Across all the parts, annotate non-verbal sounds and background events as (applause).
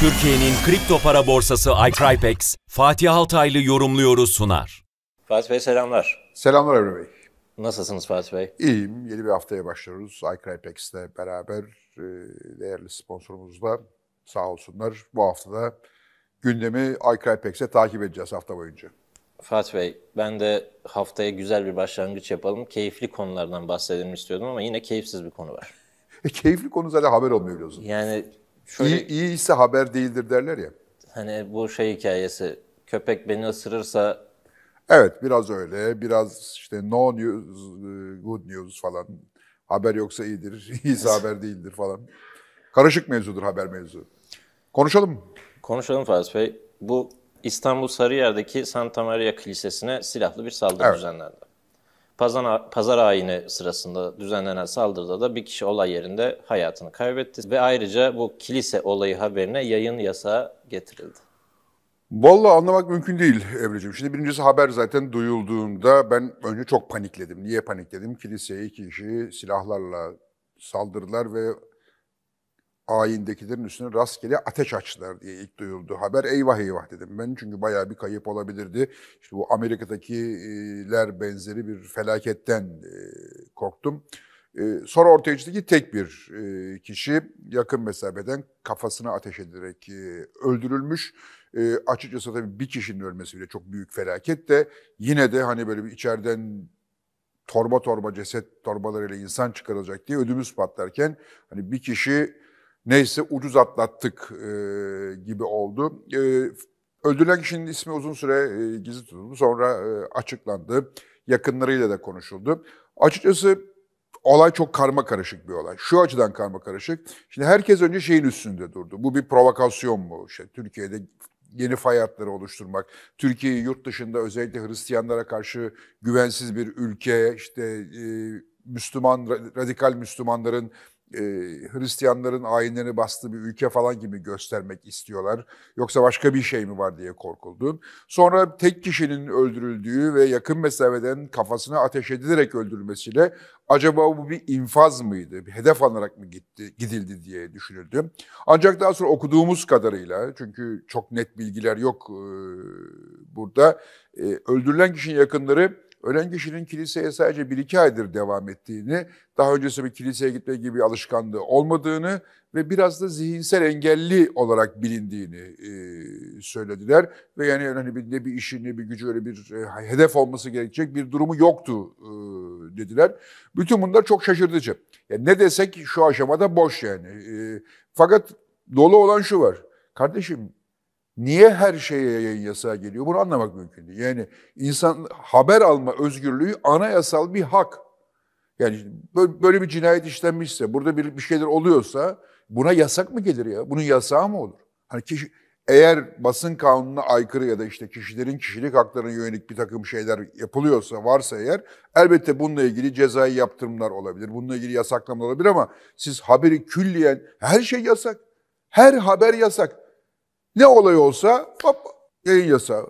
Türkiye'nin kripto para borsası iCrypex, Fatih Altaylı yorumluyoruz sunar. Fatih Bey selamlar. Selamlar Emre Bey. Nasılsınız Fatih Bey? İyiyim. Yeni bir haftaya başlıyoruz. iCrypex'le beraber e, değerli sponsorumuzla sağ olsunlar. Bu hafta da gündemi iCrypex'e takip edeceğiz hafta boyunca. Fatih Bey, ben de haftaya güzel bir başlangıç yapalım. Keyifli konulardan bahsedelim istiyordum ama yine keyifsiz bir konu var. E, keyifli konu zaten haber olmuyor biliyorsunuz. Yani şöyle... İyi, iyi ise haber değildir derler ya. Hani bu şey hikayesi, köpek beni ısırırsa... Evet, biraz öyle. Biraz işte no news, e, good news falan. Haber yoksa iyidir, (laughs) iyiyse (laughs) haber değildir falan. Karışık mevzudur haber mevzu. Konuşalım Konuşalım Fazıl Bey. Bu İstanbul Sarıyer'deki Santa Maria Kilisesi'ne silahlı bir saldırı evet. düzenlendi. Pazar, pazar ayini sırasında düzenlenen saldırıda da bir kişi olay yerinde hayatını kaybetti. Ve ayrıca bu kilise olayı haberine yayın yasağı getirildi. Vallahi anlamak mümkün değil Emre'ciğim. Şimdi birincisi haber zaten duyulduğunda ben önce çok panikledim. Niye panikledim? Kiliseye iki kişi silahlarla saldırdılar ve ayindekilerin üstüne rastgele ateş açtılar diye ilk duyuldu haber. Eyvah eyvah dedim ben çünkü bayağı bir kayıp olabilirdi. İşte bu Amerika'dakiler benzeri bir felaketten e, korktum. E, sonra ortaya çıktı ki tek bir e, kişi yakın mesafeden kafasına ateş edilerek öldürülmüş. Açıkçası tabii bir kişinin ölmesi bile çok büyük felaket de yine de hani böyle bir içeriden torba torba ceset torbalarıyla insan çıkarılacak diye ödümüz patlarken hani bir kişi neyse ucuz atlattık e, gibi oldu. E, öldürülen kişinin ismi uzun süre e, gizli tutuldu. Sonra e, açıklandı. Yakınlarıyla da konuşuldu. Açıkçası olay çok karma karışık bir olay. Şu açıdan karma karışık. Şimdi herkes önce şeyin üstünde durdu. Bu bir provokasyon mu? İşte Türkiye'de yeni fay hatları oluşturmak, Türkiye'yi yurt dışında özellikle Hristiyanlara karşı güvensiz bir ülke, işte e, Müslüman radikal Müslümanların e, Hristiyanların ayinlerini bastığı bir ülke falan gibi göstermek istiyorlar. Yoksa başka bir şey mi var diye korkuldu. Sonra tek kişinin öldürüldüğü ve yakın mesafeden kafasına ateş edilerek öldürülmesiyle acaba bu bir infaz mıydı, bir hedef alarak mı gitti, gidildi diye düşünüldü. Ancak daha sonra okuduğumuz kadarıyla, çünkü çok net bilgiler yok e, burada, e, öldürülen kişinin yakınları ölen kişinin kiliseye sadece bir iki aydır devam ettiğini, daha öncesi bir kiliseye gitme gibi bir alışkanlığı olmadığını ve biraz da zihinsel engelli olarak bilindiğini e, söylediler. Ve yani hani bir, ne bir işi ne bir gücü öyle bir e, hedef olması gerekecek bir durumu yoktu e, dediler. Bütün bunlar çok şaşırtıcı. Yani ne desek şu aşamada boş yani. E, fakat dolu olan şu var. Kardeşim Niye her şeye yayın yasağı geliyor? Bunu anlamak mümkün değil. Yani insan haber alma özgürlüğü anayasal bir hak. Yani böyle bir cinayet işlenmişse, burada bir, bir şeyler oluyorsa buna yasak mı gelir ya? Bunun yasağı mı olur? Hani kişi, eğer basın kanununa aykırı ya da işte kişilerin kişilik haklarına yönelik bir takım şeyler yapılıyorsa, varsa eğer elbette bununla ilgili cezai yaptırımlar olabilir, bununla ilgili yasaklamalar olabilir ama siz haberi külliyen, her şey yasak, her haber yasak. Ne olay olsa hop yayın yasağı.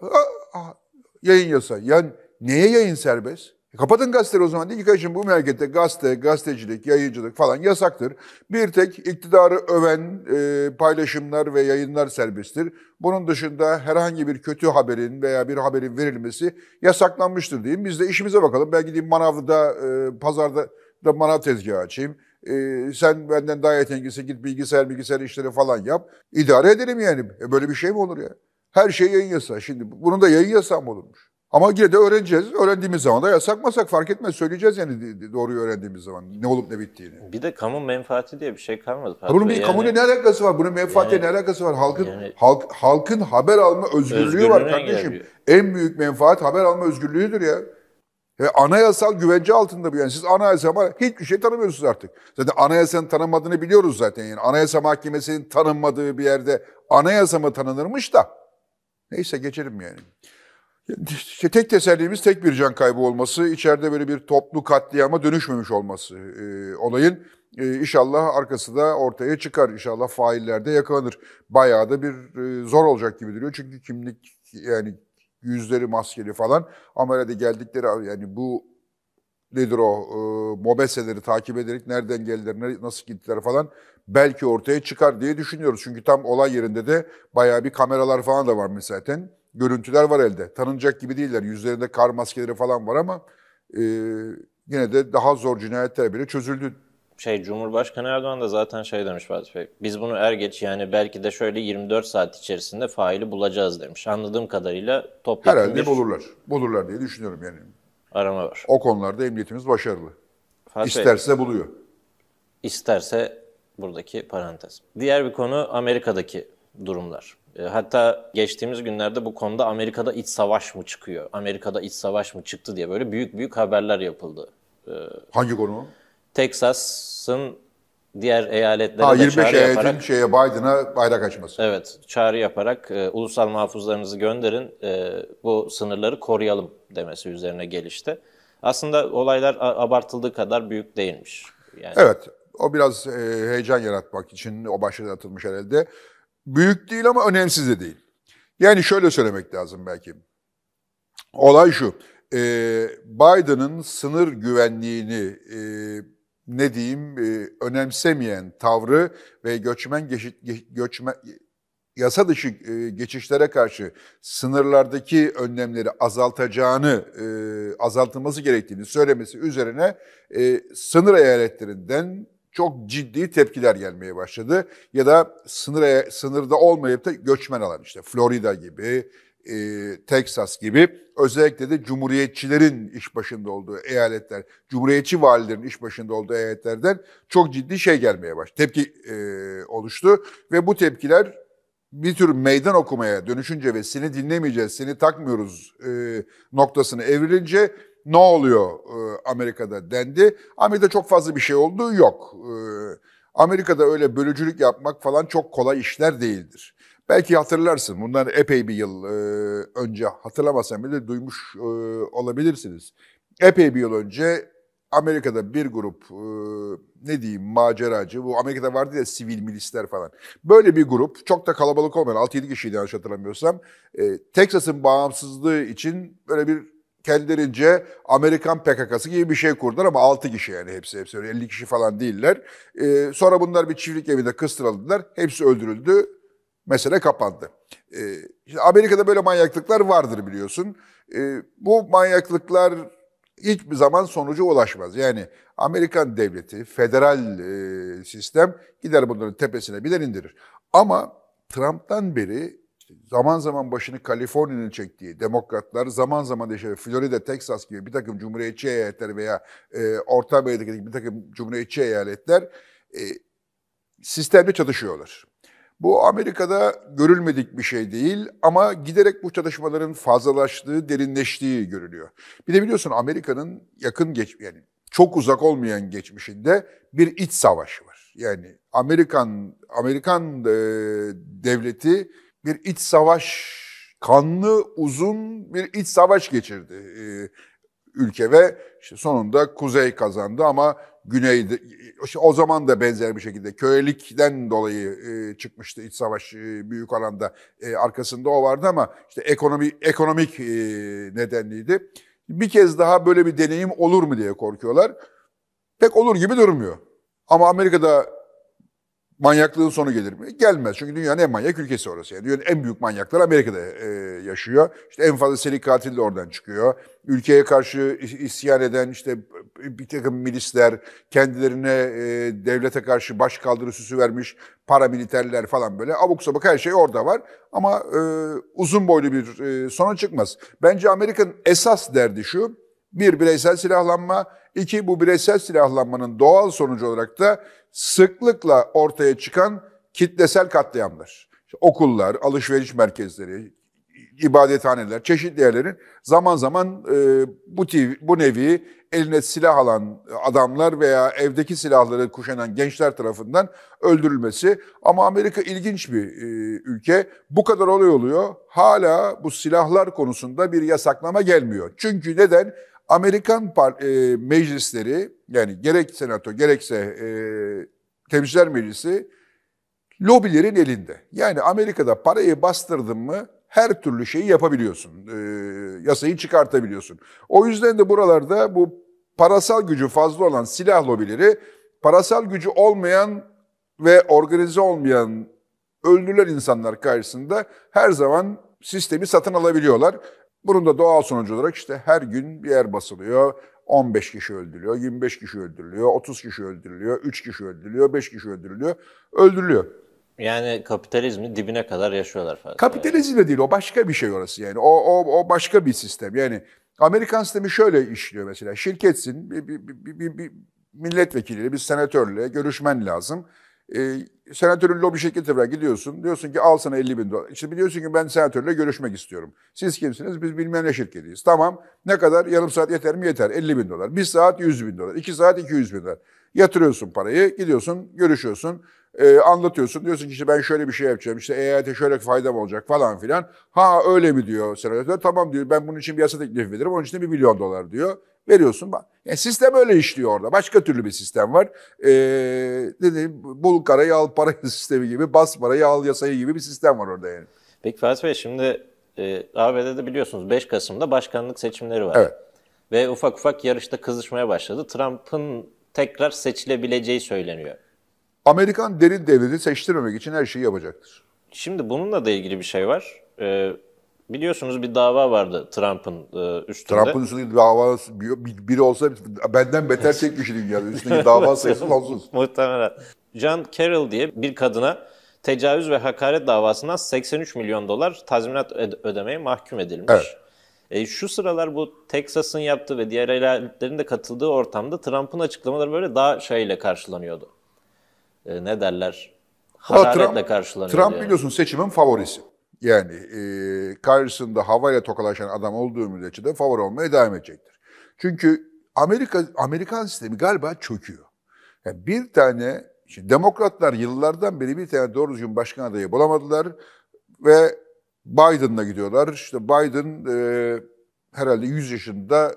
Ha, yayın yasağı. Yani neye yayın serbest? E, kapatın gazeteleri o zaman. Deyin ki bu memlekette gazete, gazetecilik, yayıncılık falan yasaktır. Bir tek iktidarı öven e, paylaşımlar ve yayınlar serbesttir. Bunun dışında herhangi bir kötü haberin veya bir haberin verilmesi yasaklanmıştır diyeyim. Biz de işimize bakalım. Ben gideyim manavda, e, pazarda da manav tezgahı açayım e, sen benden daha yetenklisi git bilgisayar bilgisayar işleri falan yap. İdare edelim yani. E, böyle bir şey mi olur ya? Her şey yayın yasağı. Şimdi bunun da yayın yasağı mı olurmuş? Ama yine de öğreneceğiz. Öğrendiğimiz zaman da yasak masak fark etmez. Söyleyeceğiz yani doğruyu öğrendiğimiz zaman ne olup ne bittiğini. Bir de kamu menfaati diye bir şey kalmadı. Fatih Bunun bir yani, kamunun ne alakası var? Bunun menfaatle yani, ne alakası var? Halkın yani, halk, halkın haber alma özgürlüğü var kardeşim. Geliyor. En büyük menfaat haber alma özgürlüğüdür ya. E, anayasal güvence altında bu yani. Siz anayasa hiçbir şey tanımıyorsunuz artık. Zaten anayasanın tanınmadığını biliyoruz zaten. Yani anayasa mahkemesinin tanınmadığı bir yerde anayasa mı tanınırmış da. Neyse geçelim yani. İşte tek tesellimiz tek bir can kaybı olması, içeride böyle bir toplu katliama dönüşmemiş olması e, olayın. E, inşallah arkası da ortaya çıkar. İnşallah failler de yakalanır. Bayağı da bir e, zor olacak gibi duruyor. Çünkü kimlik yani Yüzleri maskeli falan. Ama herhalde geldikleri yani bu nedir o e, mobeseleri takip ederek nereden geldiler, nasıl gittiler falan belki ortaya çıkar diye düşünüyoruz. Çünkü tam olay yerinde de bayağı bir kameralar falan da var mesela. Görüntüler var elde. Tanınacak gibi değiller. Yüzlerinde kar maskeleri falan var ama e, yine de daha zor cinayetler bile çözüldü şey Cumhurbaşkanı Erdoğan da zaten şey demiş Fatih Bey. Biz bunu er geç yani belki de şöyle 24 saat içerisinde faili bulacağız demiş. Anladığım kadarıyla toplam Herhalde bir bulurlar. Bulurlar diye düşünüyorum yani. arama var. O konularda emniyetimiz başarılı. Fatih Bey, İsterse buluyor. İsterse buradaki parantez. Diğer bir konu Amerika'daki durumlar. E, hatta geçtiğimiz günlerde bu konuda Amerika'da iç savaş mı çıkıyor? Amerika'da iç savaş mı çıktı diye böyle büyük büyük haberler yapıldı. E, Hangi konu? Texas'ın diğer eyaletlere ha, de 25 eyaletin yaparak şeye Biden'a bayrak açması. Evet, çağrı yaparak e, ulusal muhafızlarınızı gönderin, e, bu sınırları koruyalım demesi üzerine gelişti. Aslında olaylar abartıldığı kadar büyük değilmiş. Yani... Evet, o biraz e, heyecan yaratmak için o başlığı atılmış herhalde. Büyük değil ama önemsiz de değil. Yani şöyle söylemek lazım belki. Olay şu, e, Biden'ın sınır güvenliğini e, ne diyeyim e, önemsemeyen tavrı ve göçmen geçit, göçme yasa dışı e, geçişlere karşı sınırlardaki önlemleri azaltacağını, e, azaltılması gerektiğini söylemesi üzerine e, sınır eyaletlerinden çok ciddi tepkiler gelmeye başladı. Ya da sınır e, sınırda olmayıp da göçmen alan işte Florida gibi, e, Texas gibi özellikle de cumhuriyetçilerin iş başında olduğu eyaletler, cumhuriyetçi valilerin iş başında olduğu eyaletlerden çok ciddi şey gelmeye baş, tepki e, oluştu ve bu tepkiler bir tür meydan okumaya dönüşünce ve seni dinlemeyeceğiz, seni takmıyoruz e, noktasını evrilince ne oluyor e, Amerika'da dendi. Amerika'da çok fazla bir şey oldu yok. E, Amerika'da öyle bölücülük yapmak falan çok kolay işler değildir. Belki hatırlarsın. Bundan epey bir yıl e, önce hatırlamasan bile duymuş e, olabilirsiniz. Epey bir yıl önce Amerika'da bir grup e, ne diyeyim maceracı. Bu Amerika'da vardı ya sivil milisler falan. Böyle bir grup çok da kalabalık olmayan 6-7 kişiydi yanlış hatırlamıyorsam. E, Texas'ın bağımsızlığı için böyle bir kendilerince Amerikan PKK'sı gibi bir şey kurdular ama 6 kişi yani hepsi hepsi 50 kişi falan değiller. E, sonra bunlar bir çiftlik evinde kıstırıldılar. Hepsi öldürüldü mesele kapandı. E, Amerika'da böyle manyaklıklar vardır biliyorsun. E, bu manyaklıklar hiçbir zaman sonuca ulaşmaz. Yani Amerikan devleti, federal e, sistem gider bunların tepesine biner indirir. Ama Trump'tan beri zaman zaman başını Kaliforniya'nın çektiği demokratlar, zaman zaman işte Florida, Texas gibi bir takım cumhuriyetçi eyaletler veya e, Orta Amerika'daki bir takım cumhuriyetçi eyaletler e, sistemle çatışıyorlar. Bu Amerika'da görülmedik bir şey değil ama giderek bu çatışmaların fazlalaştığı, derinleştiği görülüyor. Bir de biliyorsun Amerika'nın yakın geç yani çok uzak olmayan geçmişinde bir iç savaşı var. Yani Amerikan Amerikan e, devleti bir iç savaş kanlı uzun bir iç savaş geçirdi. E, ülke ve işte sonunda Kuzey kazandı ama Güney e, o zaman da benzer bir şekilde kölelikten dolayı e, çıkmıştı iç savaş e, büyük alanda e, arkasında o vardı ama işte ekonomi ekonomik e, nedenliydi. Bir kez daha böyle bir deneyim olur mu diye korkuyorlar. Pek olur gibi durmuyor. Ama Amerika'da manyaklığın sonu gelir mi? Gelmez. Çünkü dünyanın en manyak ülkesi orası. Yani dünyanın en büyük manyaklar Amerika'da e, yaşıyor. İşte en fazla seri katil de oradan çıkıyor. Ülkeye karşı isyan eden işte bir takım milisler, kendilerine e, devlete karşı baş kaldırı süsü vermiş paramiliterler falan böyle. Abuk sabuk her şey orada var. Ama e, uzun boylu bir e, sona çıkmaz. Bence Amerika'nın esas derdi şu. Bir, bireysel silahlanma. iki bu bireysel silahlanmanın doğal sonucu olarak da sıklıkla ortaya çıkan kitlesel katliamlar. İşte okullar, alışveriş merkezleri, ibadethaneler, çeşitli yerlerin zaman zaman e, bu, TV, bu nevi eline silah alan adamlar veya evdeki silahları kuşanan gençler tarafından öldürülmesi. Ama Amerika ilginç bir e, ülke. Bu kadar olay oluyor. Hala bu silahlar konusunda bir yasaklama gelmiyor. Çünkü neden? Amerikan e, meclisleri yani gerek senato gerekse e, temsilciler meclisi lobilerin elinde. Yani Amerika'da parayı bastırdın mı her türlü şeyi yapabiliyorsun. E, yasayı çıkartabiliyorsun. O yüzden de buralarda bu parasal gücü fazla olan silah lobileri parasal gücü olmayan ve organize olmayan öldürülen insanlar karşısında her zaman sistemi satın alabiliyorlar. Bunun da doğal sonucu olarak işte her gün bir yer basılıyor. 15 kişi öldürülüyor, 25 kişi öldürülüyor, 30 kişi öldürülüyor, 3 kişi öldürülüyor, 5 kişi öldürülüyor. Öldürülüyor. Yani kapitalizmi dibine kadar yaşıyorlar falan. Kapitalizm de değil o başka bir şey orası yani. O, o, o başka bir sistem. Yani Amerikan sistemi şöyle işliyor mesela. Şirketsin bir, bir, bir, bir, bir milletvekiliyle, bir senatörle görüşmen lazım. E, senatörün lobi şirketi tekrar gidiyorsun. Diyorsun ki al sana 50 bin dolar. İşte biliyorsun ki ben senatörle görüşmek istiyorum. Siz kimsiniz? Biz bilmeyen ne şirketiyiz. Tamam. Ne kadar? Yarım saat yeter mi? Yeter. 50 bin dolar. Bir saat 100 bin dolar. iki saat 200 bin dolar. Yatırıyorsun parayı. Gidiyorsun. Görüşüyorsun e, anlatıyorsun. Diyorsun ki işte ben şöyle bir şey yapacağım. İşte EYT şöyle faydam olacak falan filan. Ha öyle mi diyor senatör. Tamam diyor ben bunun için bir yasa teklifi veririm. Onun için de bir milyon dolar diyor. Veriyorsun. Yani e, sistem öyle işliyor orada. Başka türlü bir sistem var. Ee, dediğim bul karayı al para (laughs) sistemi gibi, bas parayı al yasayı gibi bir sistem var orada yani. Peki Fatih Bey şimdi e, ABD'de biliyorsunuz 5 Kasım'da başkanlık seçimleri var. Evet. Ve ufak ufak yarışta kızışmaya başladı. Trump'ın tekrar seçilebileceği söyleniyor. Amerikan derin devleti seçtirmemek için her şeyi yapacaktır. Şimdi bununla da ilgili bir şey var. Ee, biliyorsunuz bir dava vardı Trump'ın e, üstünde. Trump'ın üstünde bir biri olsa benden beter (laughs) çekmiş yani. Üstündeki dava sayısı sonsuz. Muhtemelen. John Carroll diye bir kadına tecavüz ve hakaret davasından 83 milyon dolar tazminat ödemeye mahkum edilmiş. Evet. E, şu sıralar bu Texas'ın yaptığı ve diğer eyaletlerin de katıldığı ortamda Trump'ın açıklamaları böyle daha şeyle karşılanıyordu e, ne derler hararetle Trump, karşılanıyor. Trump yani. biliyorsun seçimin favorisi. Yani e, karşısında havayla tokalaşan adam olduğu müddetçe de favori olmaya devam edecektir. Çünkü Amerika Amerikan sistemi galiba çöküyor. Yani bir tane şimdi demokratlar yıllardan beri bir tane doğru düzgün başkan adayı bulamadılar ve Biden'la gidiyorlar. İşte Biden e, herhalde 100 yaşında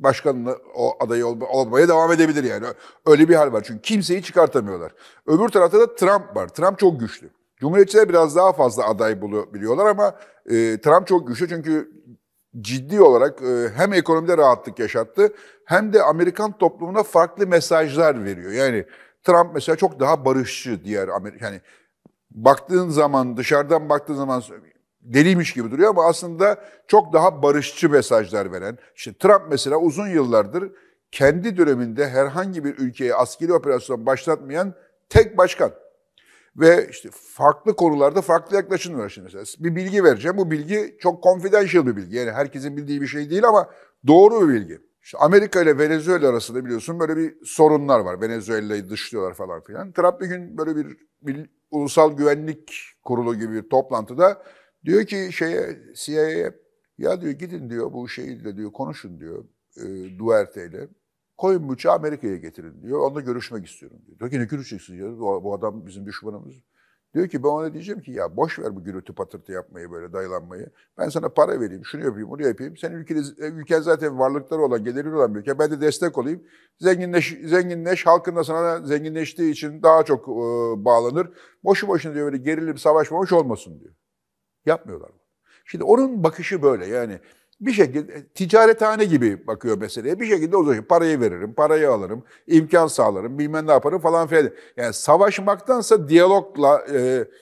başkanına o adayı olma, olmaya devam edebilir yani. Öyle bir hal var çünkü kimseyi çıkartamıyorlar. Öbür tarafta da Trump var. Trump çok güçlü. Cumhuriyetçiler biraz daha fazla aday bulabiliyorlar ama e, Trump çok güçlü çünkü ciddi olarak e, hem ekonomide rahatlık yaşattı hem de Amerikan toplumuna farklı mesajlar veriyor. Yani Trump mesela çok daha barışçı diğer Amerika yani baktığın zaman dışarıdan baktığın zaman deliymiş gibi duruyor ama aslında çok daha barışçı mesajlar veren. İşte Trump mesela uzun yıllardır kendi döneminde herhangi bir ülkeye askeri operasyon başlatmayan tek başkan. Ve işte farklı konularda farklı yaklaşımlar var şimdi mesela. Bir bilgi vereceğim. Bu bilgi çok confidential bir bilgi. Yani herkesin bildiği bir şey değil ama doğru bir bilgi. İşte Amerika ile Venezuela arasında biliyorsun böyle bir sorunlar var. Venezuela'yı dışlıyorlar falan filan. Trump bir gün böyle bir, bir ulusal güvenlik kurulu gibi bir toplantıda Diyor ki şeye CIA'ye ya diyor gidin diyor bu şeyle diyor konuşun diyor e, Duarte ile. Koyun bıçağı Amerika'ya getirin diyor. Onunla görüşmek istiyorum diyor. Diyor ki ne görüşeceksin diyor. Bu, adam bizim düşmanımız. Diyor ki ben ona diyeceğim ki ya boş ver bu gürültü patırtı yapmayı böyle dayılanmayı. Ben sana para vereyim, şunu yapayım, bunu yapayım. Senin ülkeniz, e, ülken zaten varlıkları olan, geliri olan bir ülke. Ben de destek olayım. Zenginleş, zenginleş halkın da sana zenginleştiği için daha çok e, bağlanır. Boşu boşuna diyor böyle gerilim, savaşmamış olmasın diyor. Yapmıyorlar bunu. Şimdi onun bakışı böyle yani bir şekilde e, ticarethane gibi bakıyor meseleye. Bir şekilde o zaman parayı veririm, parayı alırım, imkan sağlarım, bilmem ne yaparım falan filan. Yani savaşmaktansa diyalogla, e,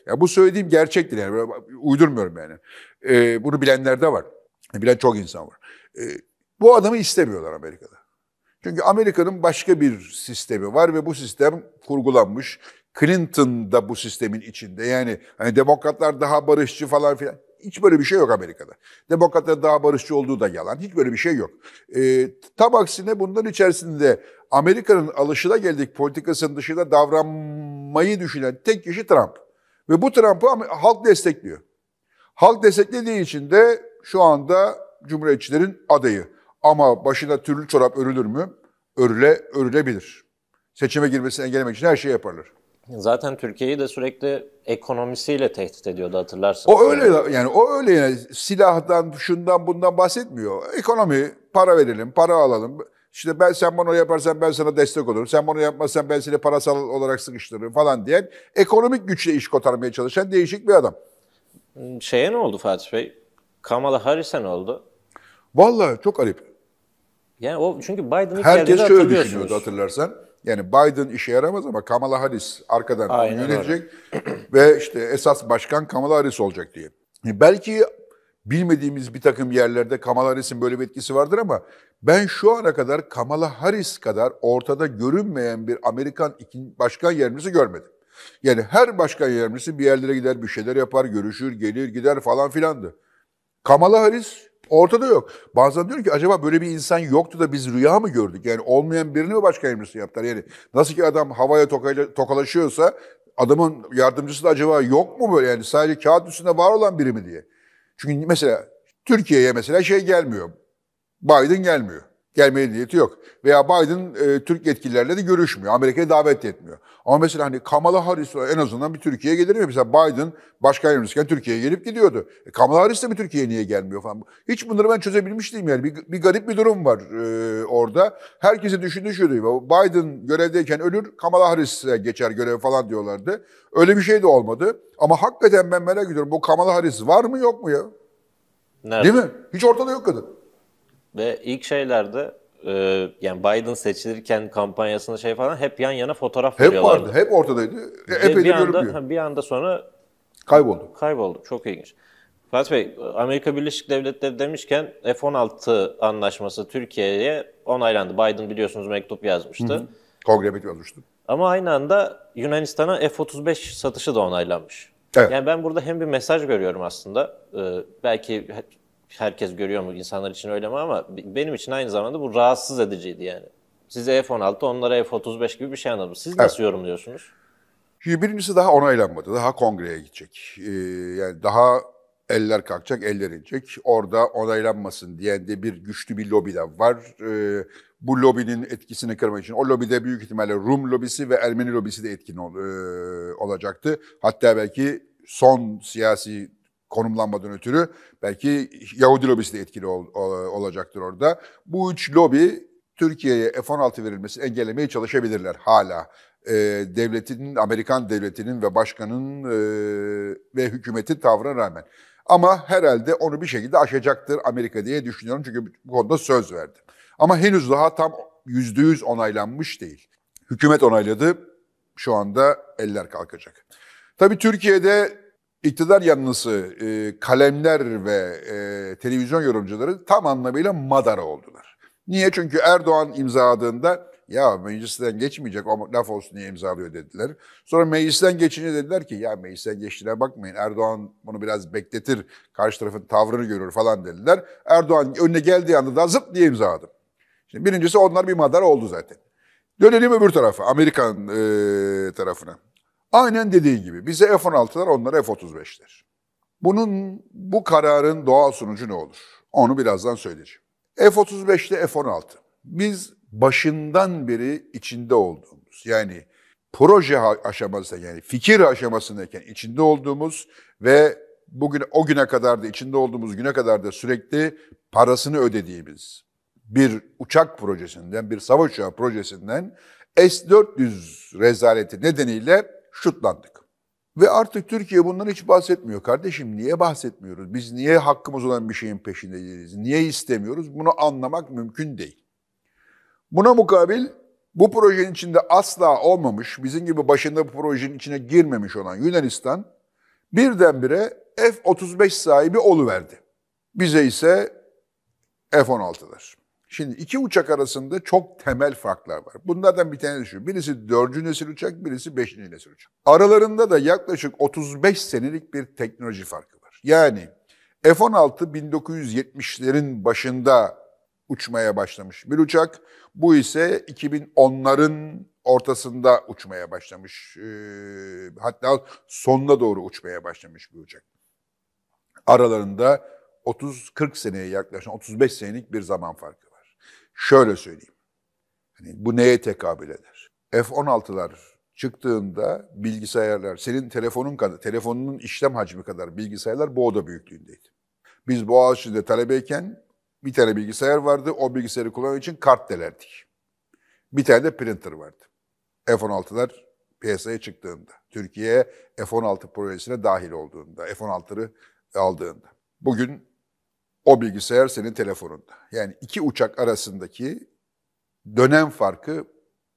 ya bu söylediğim gerçektir yani uydurmuyorum yani. E, bunu bilenler de var. Bilen çok insan var. E, bu adamı istemiyorlar Amerika'da. Çünkü Amerika'nın başka bir sistemi var ve bu sistem kurgulanmış. Clinton da bu sistemin içinde. Yani hani demokratlar daha barışçı falan filan. Hiç böyle bir şey yok Amerika'da. Demokratların daha barışçı olduğu da yalan. Hiç böyle bir şey yok. E, tam aksine bundan içerisinde Amerika'nın alışına geldik politikasının dışında davranmayı düşünen tek kişi Trump. Ve bu Trump'ı halk destekliyor. Halk desteklediği için de şu anda Cumhuriyetçilerin adayı. Ama başına türlü çorap örülür mü? Örüle, örülebilir. Seçime girmesini engellemek için her şey yaparlar zaten Türkiye'yi de sürekli ekonomisiyle tehdit ediyordu hatırlarsın. O öyle yani o öyle yani silahdan şundan bundan bahsetmiyor. Ekonomi para verelim, para alalım. İşte ben sen bunu yaparsan ben sana destek olurum. Sen bunu yapmazsan ben seni parasal olarak sıkıştırırım falan diyen ekonomik güçle iş kotarmaya çalışan değişik bir adam. Şeye ne oldu Fatih Bey? Kamala Harris'e ne oldu? Vallahi çok garip. Yani o çünkü Biden Herkes şöyle düşünüyordu hatırlarsan yani Biden işe yaramaz ama Kamala Harris arkadan Aynen yönetecek (clears throat) ve işte esas başkan Kamala Harris olacak diye. Belki bilmediğimiz bir takım yerlerde Kamala Harris'in böyle bir etkisi vardır ama ben şu ana kadar Kamala Harris kadar ortada görünmeyen bir Amerikan başkan yardımcısı görmedim. Yani her başkan yardımcısı bir yerlere gider, bir şeyler yapar, görüşür, gelir, gider falan filandı. Kamala Harris Ortada yok. Bazen diyorum ki acaba böyle bir insan yoktu da biz rüya mı gördük? Yani olmayan birini mi başka emrisi yaptılar? Yani nasıl ki adam havaya tokayla, tokalaşıyorsa adamın yardımcısı da acaba yok mu böyle? Yani sadece kağıt üstünde var olan biri mi diye. Çünkü mesela Türkiye'ye mesela şey gelmiyor. Biden gelmiyor gelmeye niyeti yok. Veya Biden e, Türk yetkililerle de görüşmüyor. Amerika'ya davet etmiyor. Ama mesela hani Kamala Harris en azından bir Türkiye'ye gelir mi? Mesela Biden başkan yardımcısıyken Türkiye'ye gelip gidiyordu. E, Kamala Harris de mi Türkiye'ye niye gelmiyor falan. Hiç bunları ben çözebilmiş değilim yani. Bir, bir garip bir durum var e, orada. Herkesi düşündüğü şey Biden görevdeyken ölür, Kamala Harris'e geçer görev falan diyorlardı. Öyle bir şey de olmadı. Ama hakikaten ben merak ediyorum. Bu Kamala Harris var mı yok mu ya? Nerede? Değil mi? Hiç ortada yok kadın. Ve ilk şeylerde e, yani Biden seçilirken kampanyasında şey falan hep yan yana fotoğraf hep veriyorlardı. Hep vardı, hep ortadaydı. E, epey bir anda, bir anda sonra kayboldu. Kayboldu, çok ilginç. Fatih Bey, Amerika Birleşik Devletleri demişken F-16 anlaşması Türkiye'ye onaylandı. Biden biliyorsunuz mektup yazmıştı. Hı hı. Kongre mektup yazmıştı. Ama aynı anda Yunanistan'a F-35 satışı da onaylanmış. Evet. Yani ben burada hem bir mesaj görüyorum aslında. Ee, belki herkes görüyor mu insanlar için öyle mi ama benim için aynı zamanda bu rahatsız ediciydi yani. Size F-16, onlara F-35 gibi bir şey anladım. Siz nasıl evet. yorumluyorsunuz? Şimdi birincisi daha onaylanmadı. Daha kongreye gidecek. Ee, yani daha eller kalkacak, eller inecek. Orada onaylanmasın diyen de bir güçlü bir lobi de var. Ee, bu lobinin etkisini kırmak için. O lobide büyük ihtimalle Rum lobisi ve Ermeni lobisi de etkin ol, e, olacaktı. Hatta belki son siyasi konumlanmadan ötürü belki Yahudi lobisi de etkili ol, olacaktır orada. Bu üç lobi Türkiye'ye F-16 verilmesini engellemeye çalışabilirler hala. Ee, devletinin, Amerikan devletinin ve başkanın e, ve hükümetin tavrına rağmen. Ama herhalde onu bir şekilde aşacaktır Amerika diye düşünüyorum. Çünkü bu konuda söz verdi. Ama henüz daha tam yüzde yüz onaylanmış değil. Hükümet onayladı. Şu anda eller kalkacak. Tabii Türkiye'de iktidar yanlısı e, kalemler ve e, televizyon yorumcuları tam anlamıyla madara oldular. Niye? Çünkü Erdoğan imzaladığında ya meclisten geçmeyecek o laf olsun diye imzalıyor dediler. Sonra meclisten geçince dediler ki ya meclisten geçtiğine bakmayın Erdoğan bunu biraz bekletir, karşı tarafın tavrını görür falan dediler. Erdoğan önüne geldiği anda da zıp diye imzaladı. Şimdi birincisi onlar bir madara oldu zaten. Dönelim öbür tarafa, Amerikan e, tarafına. Aynen dediği gibi bize F-16'lar onlara F-35'ler. Bunun bu kararın doğal sonucu ne olur? Onu birazdan söyleyeceğim. F-35 ile F-16. Biz başından beri içinde olduğumuz yani proje aşamasında yani fikir aşamasındayken içinde olduğumuz ve bugün o güne kadar da içinde olduğumuz güne kadar da sürekli parasını ödediğimiz bir uçak projesinden, bir savaş uçağı projesinden S-400 rezaleti nedeniyle şutlandık. Ve artık Türkiye bundan hiç bahsetmiyor. Kardeşim niye bahsetmiyoruz? Biz niye hakkımız olan bir şeyin peşinde değiliz? Niye istemiyoruz? Bunu anlamak mümkün değil. Buna mukabil bu projenin içinde asla olmamış, bizim gibi başında bu projenin içine girmemiş olan Yunanistan birdenbire F-35 sahibi oluverdi. Bize ise F-16'lar. Şimdi iki uçak arasında çok temel farklar var. Bunlardan bir tanesi şu. Birisi dördüncü nesil uçak, birisi beşinci nesil uçak. Aralarında da yaklaşık 35 senelik bir teknoloji farkı var. Yani F-16 1970'lerin başında uçmaya başlamış bir uçak. Bu ise 2010'ların ortasında uçmaya başlamış. Hatta sonuna doğru uçmaya başlamış bir uçak. Aralarında 30-40 seneye yaklaşan 35 senelik bir zaman farkı. Şöyle söyleyeyim. Hani bu neye tekabül eder? F-16'lar çıktığında bilgisayarlar, senin telefonun kadar, telefonunun işlem hacmi kadar bilgisayarlar bu oda büyüklüğündeydi. Biz Boğaziçi'de talebeyken bir tane bilgisayar vardı. O bilgisayarı kullanmak için kart delerdik. Bir tane de printer vardı. F-16'lar piyasaya çıktığında, Türkiye'ye F-16 projesine dahil olduğunda, F-16'ları aldığında. Bugün o bilgisayar senin telefonunda. Yani iki uçak arasındaki dönem farkı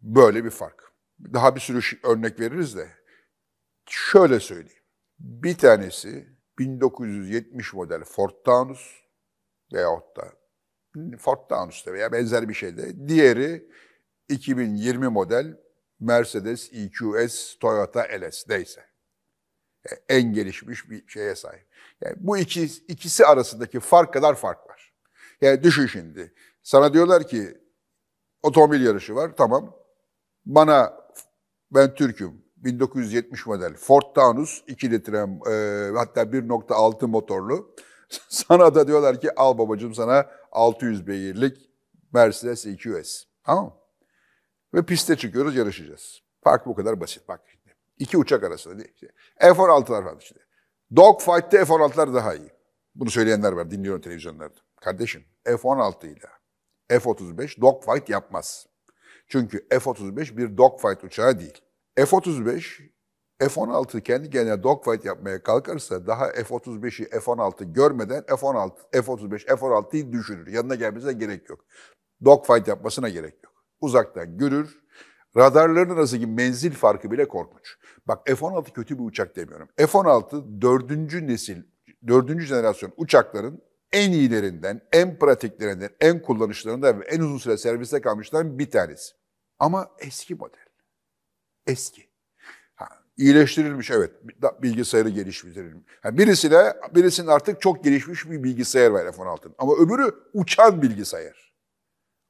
böyle bir fark. Daha bir sürü örnek veririz de. Şöyle söyleyeyim. Bir tanesi 1970 model Ford Taunus veyahut da Ford Taunus'ta veya benzer bir şeyde. Diğeri 2020 model Mercedes EQS Toyota LS'deyse. E, en gelişmiş bir şeye sahip. Yani bu iki, ikisi arasındaki fark kadar fark var. Yani düşün şimdi. Sana diyorlar ki otomobil yarışı var tamam. Bana ben Türk'üm 1970 model Ford Taunus 2 litre e, hatta 1.6 motorlu. (laughs) sana da diyorlar ki al babacığım sana 600 beygirlik Mercedes EQS. Tamam Ve piste çıkıyoruz yarışacağız. Fark bu kadar basit bak. İki uçak arasında. Değil. F-16'lar falan işte. Dogfight'te F-16'lar daha iyi. Bunu söyleyenler var, dinliyorum televizyonlarda. Kardeşim F-16 ile F-35 dogfight yapmaz. Çünkü F-35 bir dogfight uçağı değil. F-35, F-16 kendi kendine dogfight yapmaya kalkarsa daha F-35'i F-16 görmeden F-16, F-35, F-16'yı düşürür. Yanına gelmesine gerek yok. Dogfight yapmasına gerek yok. Uzaktan görür, Radarlarının arasındaki menzil farkı bile korkunç. Bak F-16 kötü bir uçak demiyorum. F-16 dördüncü nesil, dördüncü jenerasyon uçakların en iyilerinden, en pratiklerinden, en kullanışlarından ve en uzun süre serviste kalmışlardan bir tanesi. Ama eski model. Eski. Ha, iyileştirilmiş evet. Bilgisayarı geliştirilmiş. Yani birisi de, birisinin artık çok gelişmiş bir bilgisayar var F-16'nın. Ama öbürü uçan bilgisayar.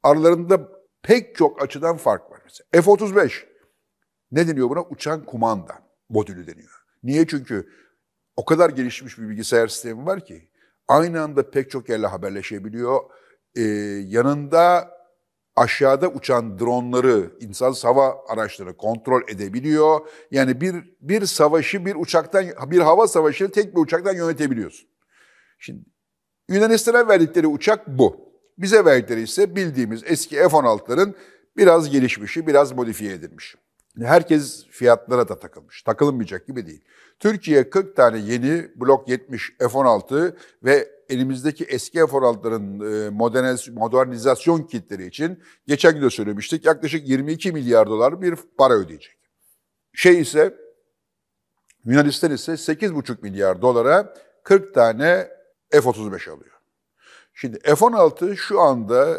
Aralarında pek çok açıdan fark var. Mesela F-35 ne deniyor buna? Uçan kumanda modülü deniyor. Niye? Çünkü o kadar gelişmiş bir bilgisayar sistemi var ki aynı anda pek çok yerle haberleşebiliyor. Ee, yanında aşağıda uçan dronları, insan hava araçları kontrol edebiliyor. Yani bir bir savaşı bir uçaktan, bir hava savaşını tek bir uçaktan yönetebiliyorsun. Şimdi Yunanistan'a verdikleri uçak bu. Bize verdikleri ise bildiğimiz eski F-16'ların biraz gelişmişi, biraz modifiye edilmiş. Herkes fiyatlara da takılmış. Takılınmayacak gibi değil. Türkiye 40 tane yeni Blok 70 F-16 ve elimizdeki eski F-16'ların e, modernizasyon kitleri için geçen gün de söylemiştik yaklaşık 22 milyar dolar bir para ödeyecek. Şey ise Yunanistan ise 8,5 milyar dolara 40 tane F-35 alıyor. Şimdi F-16 şu anda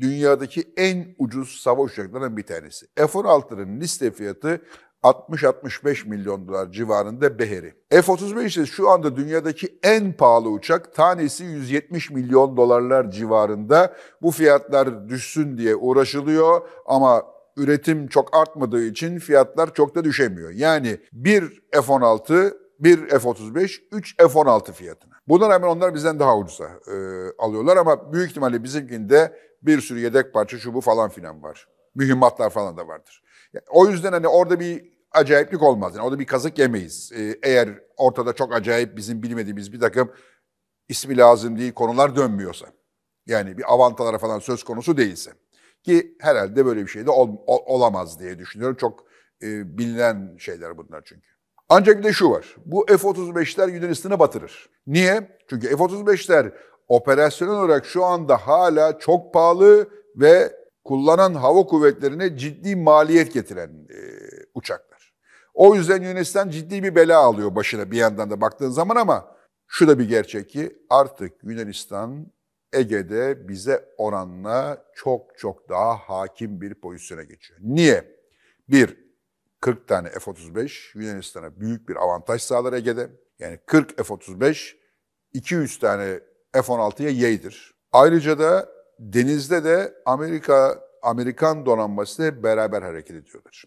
dünyadaki en ucuz savaş uçaklarından bir tanesi. F-16'nın liste fiyatı 60-65 milyon dolar civarında beheri. F-35 ise şu anda dünyadaki en pahalı uçak. Tanesi 170 milyon dolarlar civarında. Bu fiyatlar düşsün diye uğraşılıyor ama üretim çok artmadığı için fiyatlar çok da düşemiyor. Yani bir F-16 1 F-35, 3 F-16 fiyatına. Buna rağmen onlar bizden daha ucuza e, alıyorlar ama büyük ihtimalle bizimkinde bir sürü yedek parça şu bu falan filan var. Mühimmatlar falan da vardır. O yüzden hani orada bir acayiplik olmaz. Yani orada bir kazık yemeyiz. Ee, eğer ortada çok acayip bizim bilmediğimiz bir takım ismi lazım değil konular dönmüyorsa. Yani bir avantalara falan söz konusu değilse. Ki herhalde böyle bir şey de ol, ol, olamaz diye düşünüyorum. Çok e, bilinen şeyler bunlar çünkü. Ancak bir de şu var. Bu F-35'ler Yunanistan'ı batırır. Niye? Çünkü F-35'ler operasyonel olarak şu anda hala çok pahalı ve kullanan hava kuvvetlerine ciddi maliyet getiren e, uçaklar. O yüzden Yunanistan ciddi bir bela alıyor başına bir yandan da baktığın zaman ama şu da bir gerçek ki artık Yunanistan Ege'de bize oranla çok çok daha hakim bir pozisyona geçiyor. Niye? Bir, 40 tane F-35 Yunanistan'a büyük bir avantaj sağlar Ege'de. Yani 40 F-35 200 tane F-16'ya yeydir. Ayrıca da denizde de Amerika Amerikan donanmasıyla beraber hareket ediyorlar.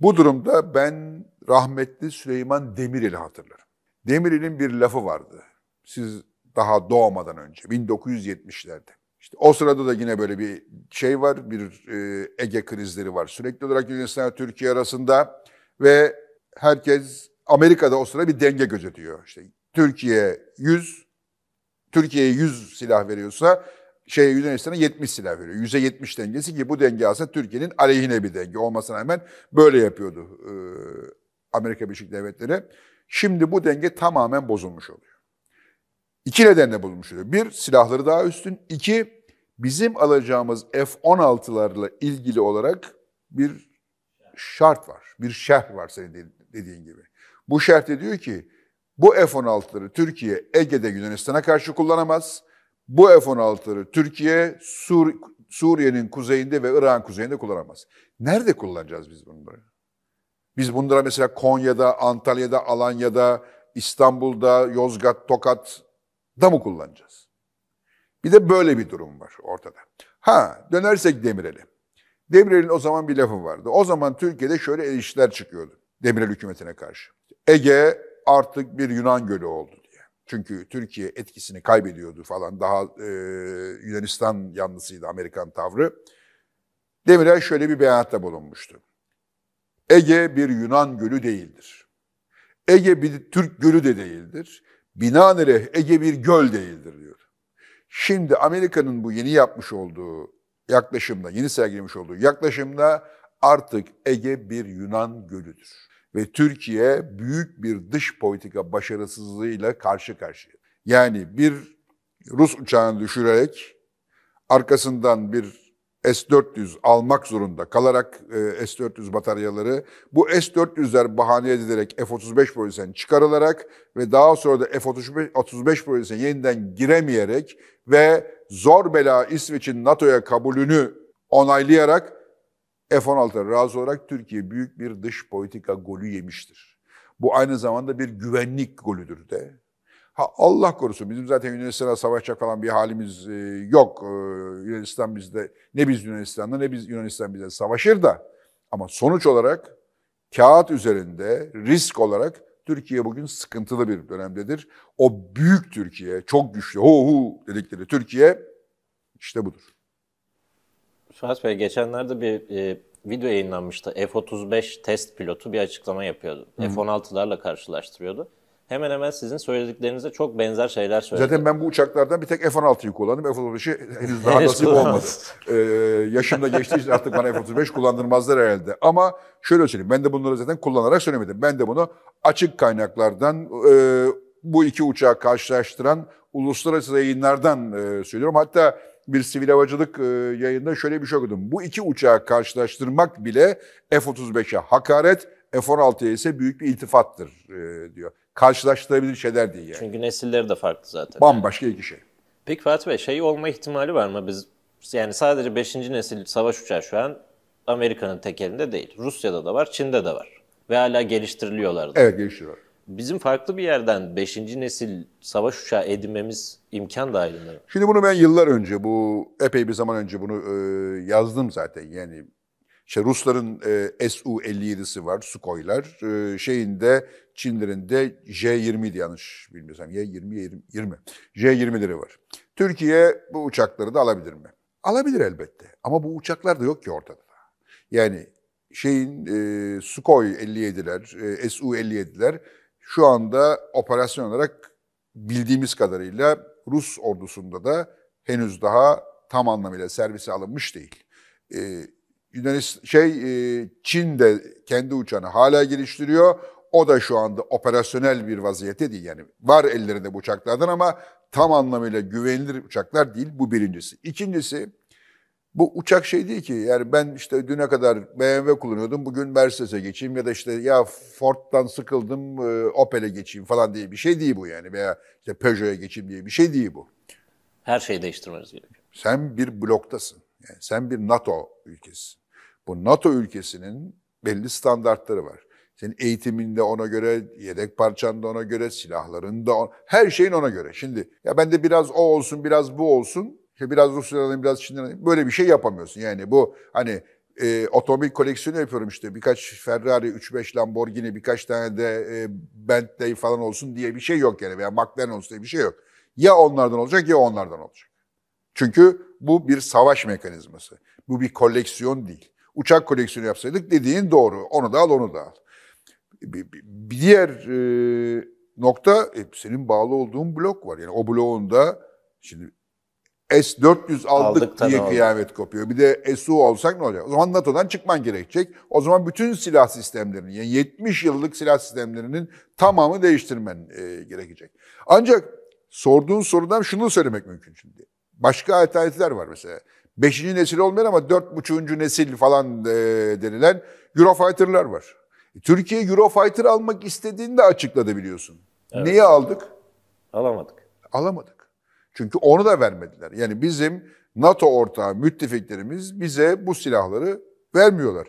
Bu durumda ben rahmetli Süleyman Demirel'i hatırlarım. Demirel'in bir lafı vardı. Siz daha doğmadan önce 1970'lerde. İşte o sırada da yine böyle bir şey var, bir e, Ege krizleri var. Sürekli olarak Yunanistan ve Türkiye arasında ve herkes Amerika'da o sırada bir denge gözetiyor. İşte Türkiye 100, Türkiye'ye 100 silah veriyorsa şey Yunanistan'a 70 silah veriyor. 100'e 70 dengesi ki bu denge aslında Türkiye'nin aleyhine bir denge olmasına rağmen böyle yapıyordu e, Amerika Birleşik Devletleri. Şimdi bu denge tamamen bozulmuş oluyor. İki nedenle bozulmuş oluyor. Bir, silahları daha üstün. İki, bizim alacağımız F-16'larla ilgili olarak bir şart var, bir şerh var senin dediğin gibi. Bu şerhte diyor ki bu F-16'ları Türkiye Ege'de Yunanistan'a karşı kullanamaz. Bu F-16'ları Türkiye Sur Suriye'nin kuzeyinde ve Irak'ın kuzeyinde kullanamaz. Nerede kullanacağız biz bunları? Biz bunlara mesela Konya'da, Antalya'da, Alanya'da, İstanbul'da, Yozgat, Tokat'da mı kullanacağız? Bir de böyle bir durum var ortada. Ha dönersek Demirel'e. Demirel'in o zaman bir lafı vardı. O zaman Türkiye'de şöyle eleştiriler çıkıyordu Demirel hükümetine karşı. Ege artık bir Yunan gölü oldu diye. Çünkü Türkiye etkisini kaybediyordu falan. Daha e, Yunanistan yanlısıydı Amerikan tavrı. Demirel şöyle bir beyatta bulunmuştu. Ege bir Yunan gölü değildir. Ege bir Türk gölü de değildir. Binaenaleyh Ege bir göl değildir diyor. Şimdi Amerika'nın bu yeni yapmış olduğu yaklaşımda, yeni sergilemiş olduğu yaklaşımda artık Ege bir Yunan gölüdür. Ve Türkiye büyük bir dış politika başarısızlığıyla karşı karşıya. Yani bir Rus uçağını düşürerek arkasından bir S-400 almak zorunda kalarak e, S-400 bataryaları bu S-400'ler bahane edilerek F-35 projesinden çıkarılarak ve daha sonra da F-35 projesine yeniden giremeyerek ve zor bela İsveç'in NATO'ya kabulünü onaylayarak F-16'a razı olarak Türkiye büyük bir dış politika golü yemiştir. Bu aynı zamanda bir güvenlik golüdür de. Ha Allah korusun bizim zaten Yunanistan'a savaşacak falan bir halimiz e, yok. E, Yunanistan bizde ne biz Yunanistan'da ne biz Yunanistan bize savaşır da ama sonuç olarak kağıt üzerinde risk olarak Türkiye bugün sıkıntılı bir dönemdedir. O büyük Türkiye, çok güçlü, hu hu dedikleri Türkiye işte budur. Suat Bey geçenlerde bir e, video yayınlanmıştı. F-35 test pilotu bir açıklama yapıyordu. F-16'larla karşılaştırıyordu hemen hemen sizin söylediklerinize çok benzer şeyler söyledim. Zaten ben bu uçaklardan bir tek F-16'yı kullandım. F-35'i henüz daha (laughs) nasip olmadı. Ee, yaşımda geçtiği için artık bana F-35 kullandırmazlar herhalde. Ama şöyle söyleyeyim. Ben de bunları zaten kullanarak söylemedim. Ben de bunu açık kaynaklardan, e, bu iki uçağı karşılaştıran uluslararası yayınlardan e, söylüyorum. Hatta bir sivil havacılık e, yayında şöyle bir şey okudum. Bu iki uçağı karşılaştırmak bile F-35'e hakaret, F-16'ya ise büyük bir iltifattır e, diyor karşılaştırabilir şeyler değil yani. Çünkü nesilleri de farklı zaten. Bambaşka iki şey. Peki Fatih Bey şey olma ihtimali var mı? Biz yani sadece 5. nesil savaş uçağı şu an Amerika'nın tek elinde değil. Rusya'da da var, Çin'de de var. Ve hala geliştiriliyorlar. Da. Evet geliştiriyorlar. Bizim farklı bir yerden 5. nesil savaş uçağı edinmemiz imkan dahilinde Şimdi bunu ben yıllar önce, bu epey bir zaman önce bunu e, yazdım zaten. Yani işte Rusların e, Su-57'si var, Sukoylar. E, şeyinde Çinlerin de J-20'di yanlış bilmiyorsam. Y-20, Y-20. 20. J-20'leri var. Türkiye bu uçakları da alabilir mi? Alabilir elbette. Ama bu uçaklar da yok ki ortada. Yani şeyin e, Sukhoi 57'ler, e, Su-57'ler şu anda operasyon olarak bildiğimiz kadarıyla Rus ordusunda da henüz daha tam anlamıyla servise alınmış değil. E, Yunanistan şey e, Çin de kendi uçağını hala geliştiriyor. O da şu anda operasyonel bir vaziyette değil. Yani var ellerinde bu uçaklardan ama tam anlamıyla güvenilir uçaklar değil. Bu birincisi. İkincisi bu uçak şey değil ki yani ben işte düne kadar BMW kullanıyordum bugün Mercedes'e geçeyim ya da işte ya Ford'dan sıkıldım e, Opel'e geçeyim falan diye bir şey değil bu yani veya işte Peugeot'a geçeyim diye bir şey değil bu. Her şeyi değiştirmeniz gerekiyor. Sen bir bloktasın. Yani sen bir NATO ülkesisin. Bu NATO ülkesinin belli standartları var. Senin eğitiminde ona göre, yedek parçan da ona göre, silahların da ona, her şeyin ona göre. Şimdi ya bende biraz o olsun, biraz bu olsun, biraz Rusya'dan biraz Çin'den Böyle bir şey yapamıyorsun. Yani bu hani e, otomobil koleksiyonu yapıyorum işte birkaç Ferrari, 3-5 Lamborghini, birkaç tane de e, Bentley falan olsun diye bir şey yok yani veya McLaren olsun diye bir şey yok. Ya onlardan olacak ya onlardan olacak. Çünkü bu bir savaş mekanizması. Bu bir koleksiyon değil uçak koleksiyonu yapsaydık dediğin doğru. Onu da al, onu da al. Bir diğer e, nokta e, senin bağlı olduğun blok var. Yani o bloğun da şimdi S-400 aldık, aldık diye kıyamet oldu. kopuyor. Bir de SU olsak ne olacak? O zaman NATO'dan çıkman gerekecek. O zaman bütün silah sistemlerinin, yani 70 yıllık silah sistemlerinin tamamı değiştirmen e, gerekecek. Ancak sorduğun sorudan şunu söylemek mümkün şimdi. Başka alternatifler var mesela. Beşinci nesil olmayan ama dört buçuğuncu nesil falan e, denilen Eurofighter'lar var. E, Türkiye Eurofighter almak istediğini de açıkladı biliyorsun. Evet. Neyi aldık? Alamadık. Alamadık. Çünkü onu da vermediler. Yani bizim NATO ortağı müttefiklerimiz bize bu silahları vermiyorlar.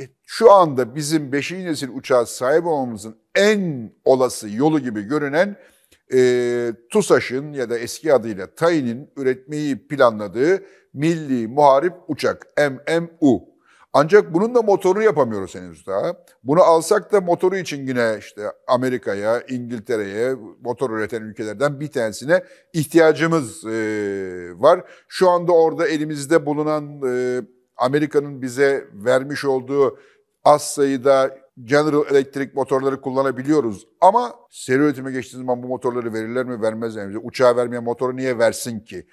E, şu anda bizim 5. nesil uçağı sahip olmamızın en olası yolu gibi görünen e, TUSAŞ'ın ya da eski adıyla TAİ'nin üretmeyi planladığı Milli Muharip Uçak MMU. Ancak bunun da motorunu yapamıyoruz henüz daha. Bunu alsak da motoru için yine işte Amerika'ya, İngiltere'ye, motor üreten ülkelerden bir tanesine ihtiyacımız e, var. Şu anda orada elimizde bulunan e, Amerika'nın bize vermiş olduğu az sayıda General Electric motorları kullanabiliyoruz ama seri üretime geçtiğiniz zaman bu motorları verirler mi vermezler mi? Uçağa vermeyen motoru niye versin ki?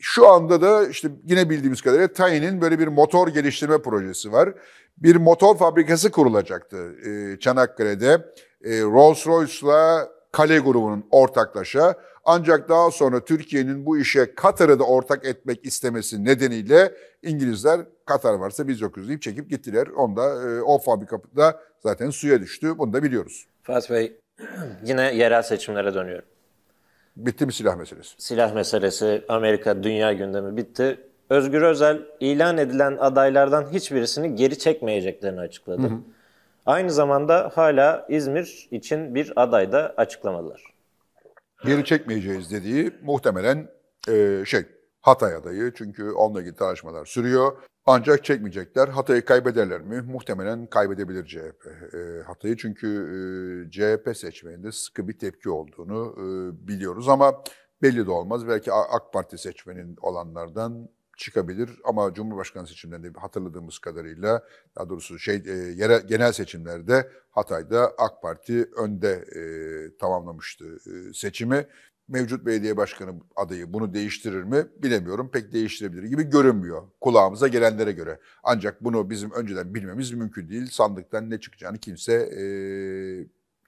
Şu anda da işte yine bildiğimiz kadarıyla Tayin'in böyle bir motor geliştirme projesi var. Bir motor fabrikası kurulacaktı e, Çanakkale'de. E, Rolls-Royce'la Kale grubunun ortaklaşa ancak daha sonra Türkiye'nin bu işe Katar'ı da ortak etmek istemesi nedeniyle İngilizler Katar varsa biz yokuz deyip çekip gittiler. Onda e, o fabrika da zaten suya düştü. Bunu da biliyoruz. Fatih Bey (clears throat) yine yerel seçimlere dönüyorum. Bitti mi silah meselesi? Silah meselesi, Amerika, dünya gündemi bitti. Özgür Özel ilan edilen adaylardan hiçbirisini geri çekmeyeceklerini açıkladı. Hı hı. Aynı zamanda hala İzmir için bir aday da açıklamadılar geri çekmeyeceğiz dediği muhtemelen e, şey Hatay adayı. Çünkü onunla ilgili tartışmalar sürüyor. Ancak çekmeyecekler. Hatay'ı kaybederler mi? Muhtemelen kaybedebilir CHP e, Hatay'ı. Çünkü e, CHP seçmeninde sıkı bir tepki olduğunu e, biliyoruz ama belli de olmaz. Belki AK Parti seçmenin olanlardan çıkabilir ama Cumhurbaşkanı seçimlerinde hatırladığımız kadarıyla daha doğrusu şey e, yere, genel seçimlerde Hatay'da AK Parti önde e, tamamlamıştı e, seçimi. Mevcut belediye başkanı adayı bunu değiştirir mi bilemiyorum. Pek değiştirebilir gibi görünmüyor kulağımıza gelenlere göre. Ancak bunu bizim önceden bilmemiz mümkün değil. Sandıktan ne çıkacağını kimse e,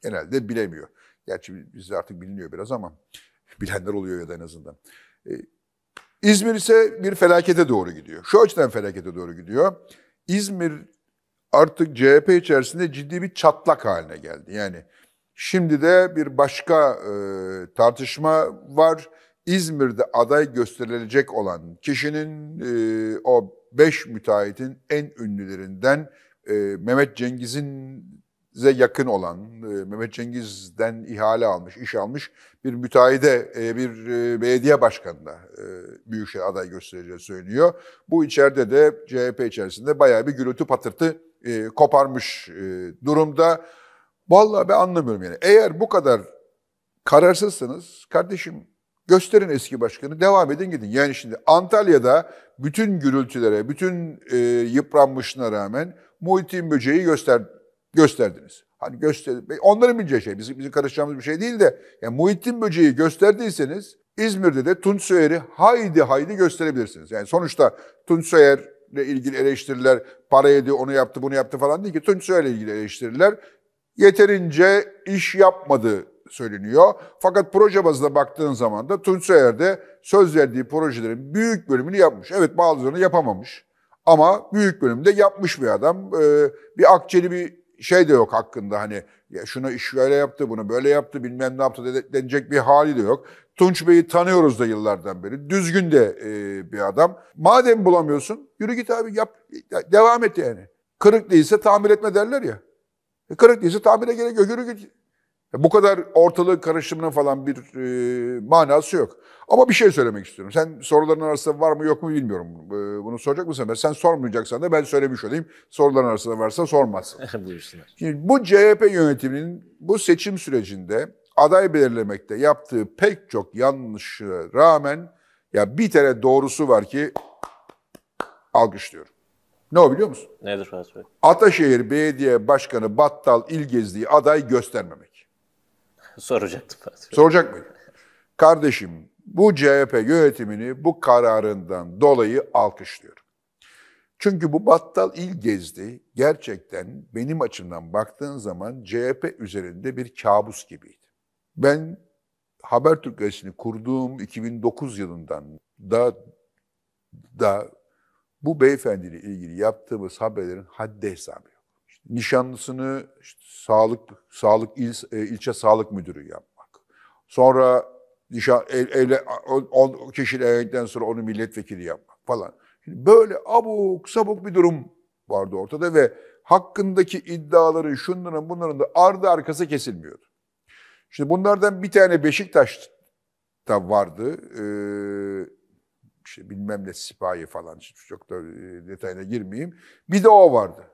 genelde bilemiyor. Gerçi bizde artık biliniyor biraz ama (laughs) bilenler oluyor ya da en azından. E, İzmir ise bir felakete doğru gidiyor. Şu açıdan felakete doğru gidiyor. İzmir artık CHP içerisinde ciddi bir çatlak haline geldi. Yani şimdi de bir başka e, tartışma var. İzmir'de aday gösterilecek olan kişinin e, o beş müteahhitin en ünlülerinden e, Mehmet Cengiz'in size yakın olan, e, Mehmet Cengiz'den ihale almış, iş almış bir müteahhide, e, bir e, belediye başkanına Büyükşehir aday göstereceği söylüyor. Bu içeride de CHP içerisinde bayağı bir gürültü patırtı koparmış durumda. Vallahi ben anlamıyorum yani. Eğer bu kadar kararsızsınız, kardeşim gösterin eski başkanı, devam edin gidin. Yani şimdi Antalya'da bütün gürültülere, bütün yıpranmışına rağmen Muhittin Böceği göster gösterdiniz. Hani göster onların bileceği şey. Bizim, bizim karışacağımız bir şey değil de yani Muhittin Böceği gösterdiyseniz İzmir'de de Tunç Soyer'i haydi haydi gösterebilirsiniz. Yani sonuçta Tunç Soyer ile ilgili eleştiriler para yedi, onu yaptı, bunu yaptı falan değil ki. Tunç Soyer ile ilgili eleştiriler yeterince iş yapmadı söyleniyor. Fakat proje bazında baktığın zaman da Tunç Soyer söz verdiği projelerin büyük bölümünü yapmış. Evet bazılarını yapamamış. Ama büyük bölümde yapmış bir adam. Ee, bir akçeli bir şey de yok hakkında hani ya şunu şöyle yaptı, bunu böyle yaptı, bilmem ne yaptı denecek bir hali de yok. Tunç Bey'i tanıyoruz da yıllardan beri. Düzgün de e, bir adam. Madem bulamıyorsun yürü git abi yap, devam et yani. Kırık değilse tamir etme derler ya. E, kırık değilse tamire gerek yok, yürü git. Bu kadar ortalığı karıştırmanın falan bir e, manası yok. Ama bir şey söylemek istiyorum. Sen soruların arasında var mı yok mu bilmiyorum. E, bunu soracak mısın? Ben sen sormayacaksan da ben söylemiş olayım. Soruların arasında varsa sormazsın. (laughs) Buyursunlar. Şimdi bu CHP yönetiminin bu seçim sürecinde aday belirlemekte yaptığı pek çok yanlışı rağmen ya bir tane doğrusu var ki alkışlıyorum. Ne o biliyor musun? Nedir Fatih Bey? Ataşehir Belediye Başkanı Battal İlgezli'yi aday göstermemek. (laughs) Soracaktım Fatih Soracak mıyım? Kardeşim bu CHP yönetimini bu kararından dolayı alkışlıyorum. Çünkü bu battal il gezdi gerçekten benim açımdan baktığın zaman CHP üzerinde bir kabus gibiydi. Ben Habertürk gazetesini kurduğum 2009 yılından da da bu beyefendiyle ilgili yaptığımız haberlerin haddi hesabı nişanlısını işte sağlık sağlık il, e, ilçe sağlık müdürü yapmak. Sonra nişan ev, evle on kişi evlendikten sonra onu milletvekili yapmak falan. Şimdi böyle abuk sabuk bir durum vardı ortada ve hakkındaki iddiaları şunların bunların da ardı arkası kesilmiyordu. Şimdi bunlardan bir tane Beşiktaş'ta vardı. Ee, işte bilmem ne sipahi falan çok da e, detayına girmeyeyim. Bir de o vardı.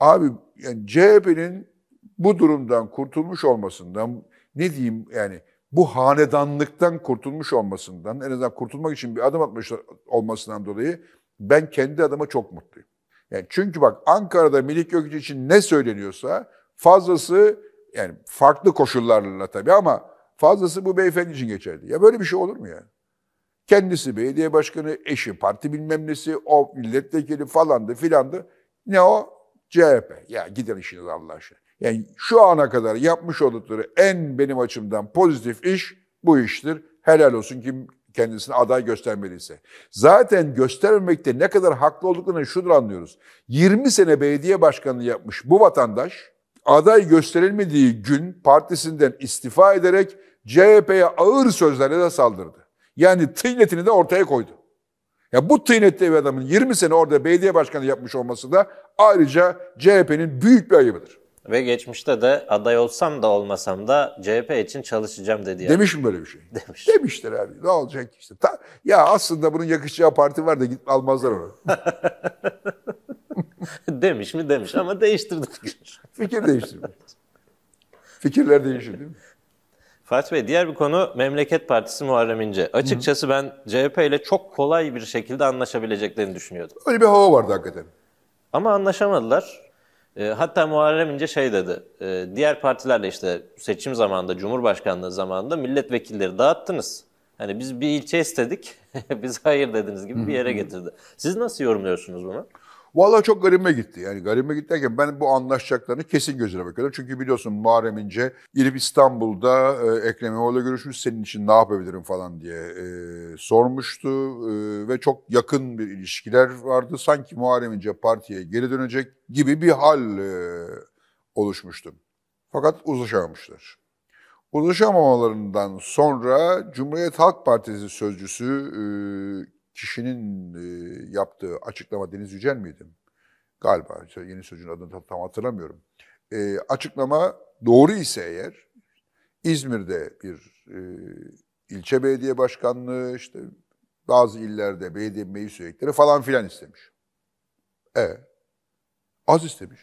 Abi yani CHP'nin bu durumdan kurtulmuş olmasından ne diyeyim yani bu hanedanlıktan kurtulmuş olmasından en azından kurtulmak için bir adım atmış olmasından dolayı ben kendi adıma çok mutluyum. Yani çünkü bak Ankara'da Melik Gökçe için ne söyleniyorsa fazlası yani farklı koşullarla tabii ama fazlası bu beyefendi için geçerli. Ya böyle bir şey olur mu ya? Kendisi belediye başkanı, eşi, parti bilmem nesi, o milletvekili falandı filandı. Ne o? CHP. Ya gidin işiniz Allah aşkına. Yani şu ana kadar yapmış oldukları en benim açımdan pozitif iş bu iştir. Helal olsun kim kendisine aday göstermeliyse. Zaten göstermemekte ne kadar haklı olduklarını şudur anlıyoruz. 20 sene belediye başkanlığı yapmış bu vatandaş aday gösterilmediği gün partisinden istifa ederek CHP'ye ağır sözlerle de saldırdı. Yani tıynetini de ortaya koydu. Ya bu tıynette bir adamın 20 sene orada belediye başkanı yapmış olması da ayrıca CHP'nin büyük bir ayıbıdır. Ve geçmişte de aday olsam da olmasam da CHP için çalışacağım dedi. Yani. Demiş mi böyle bir şey? (laughs) Demiş. Demiştir abi. Ne olacak işte. Ta, ya aslında bunun yakışacağı parti var da git almazlar onu. (laughs) demiş mi demiş ama değiştirdi fikir. fikir değiştirmiş. Fikirler değişir değil mi? Fatih Bey diğer bir konu Memleket Partisi Muharrem İnce. Açıkçası ben CHP ile çok kolay bir şekilde anlaşabileceklerini düşünüyordum. Öyle bir hava vardı hakikaten. Ama anlaşamadılar. Ee, hatta Muharrem İnce şey dedi. E, diğer partilerle işte seçim zamanında, Cumhurbaşkanlığı zamanında milletvekilleri dağıttınız. Hani biz bir ilçe istedik, (laughs) biz hayır dediniz gibi bir yere (laughs) getirdi. Siz nasıl yorumluyorsunuz bunu? Vallahi çok garime gitti. Yani garime gitti derken ben bu anlaşacaklarını kesin gözüne bakıyordum. Çünkü biliyorsun Muharrem İnce gidip İstanbul'da e, Ekrem İmamoğlu'yla görüşmüş. Senin için ne yapabilirim falan diye e, sormuştu. E, ve çok yakın bir ilişkiler vardı. Sanki Muharrem İnce partiye geri dönecek gibi bir hal e, oluşmuştu. Fakat uzlaşamamışlar. Uzlaşamamalarından sonra Cumhuriyet Halk Partisi sözcüsü e, kişinin e, yaptığı açıklama Deniz Yücel miydi? Galiba yeni sözcüğün adını tam, tam hatırlamıyorum. E, açıklama doğru ise eğer İzmir'de bir e, ilçe belediye başkanlığı işte bazı illerde belediye meclis üyelikleri falan filan istemiş. E az istemiş.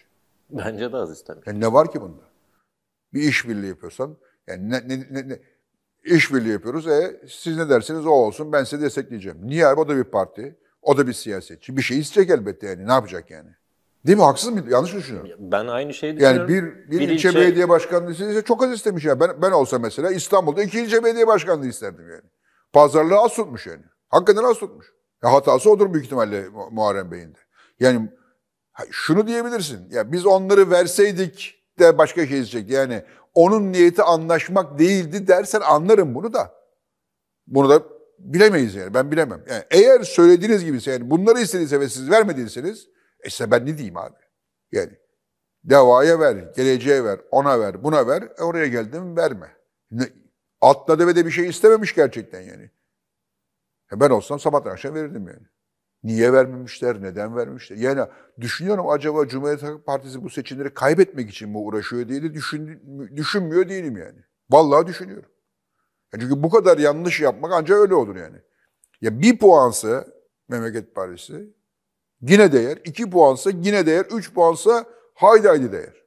Bence de az istemiş. Yani e, ne var ki bunda? Bir işbirliği yapıyorsan yani ne, ne, ne, ne işbirliği yapıyoruz. E siz ne dersiniz o olsun ben sizi destekleyeceğim. Niye o da bir parti, o da bir siyasetçi. Bir şey isteyecek elbette yani ne yapacak yani. Değil mi? Haksız mı? Yanlış mı düşünüyorum? Ben aynı şeyi düşünüyorum. Yani bir, bir, bir ilçe, ilçe belediye başkanlığı istediyse çok az istemiş ya. Ben, ben olsa mesela İstanbul'da iki ilçe belediye başkanlığı isterdim yani. Pazarlığı az tutmuş yani. Hakikaten az tutmuş. Ya hatası odur büyük ihtimalle Muharrem Bey'in de. Yani şunu diyebilirsin. Ya biz onları verseydik de başka şey izleyecek. Yani onun niyeti anlaşmak değildi dersen anlarım bunu da. Bunu da bilemeyiz yani ben bilemem. Yani eğer söylediğiniz gibiyse yani bunları istediyse ve siz vermediyseniz e size ben ne diyeyim abi? Yani devaya ver, geleceğe ver, ona ver, buna ver. E oraya geldim verme. Atladı ve de bir şey istememiş gerçekten yani. E ben olsam sabah akşam verirdim yani. Niye vermemişler, neden vermemişler? Yani düşünüyorum acaba Cumhuriyet Halk Partisi bu seçimleri kaybetmek için mi uğraşıyor diye de düşün, düşünmüyor değilim yani. Vallahi düşünüyorum. çünkü bu kadar yanlış yapmak ancak öyle olur yani. Ya bir puansa Memleket Partisi yine değer, iki puansa yine değer, üç puansa haydi haydi değer.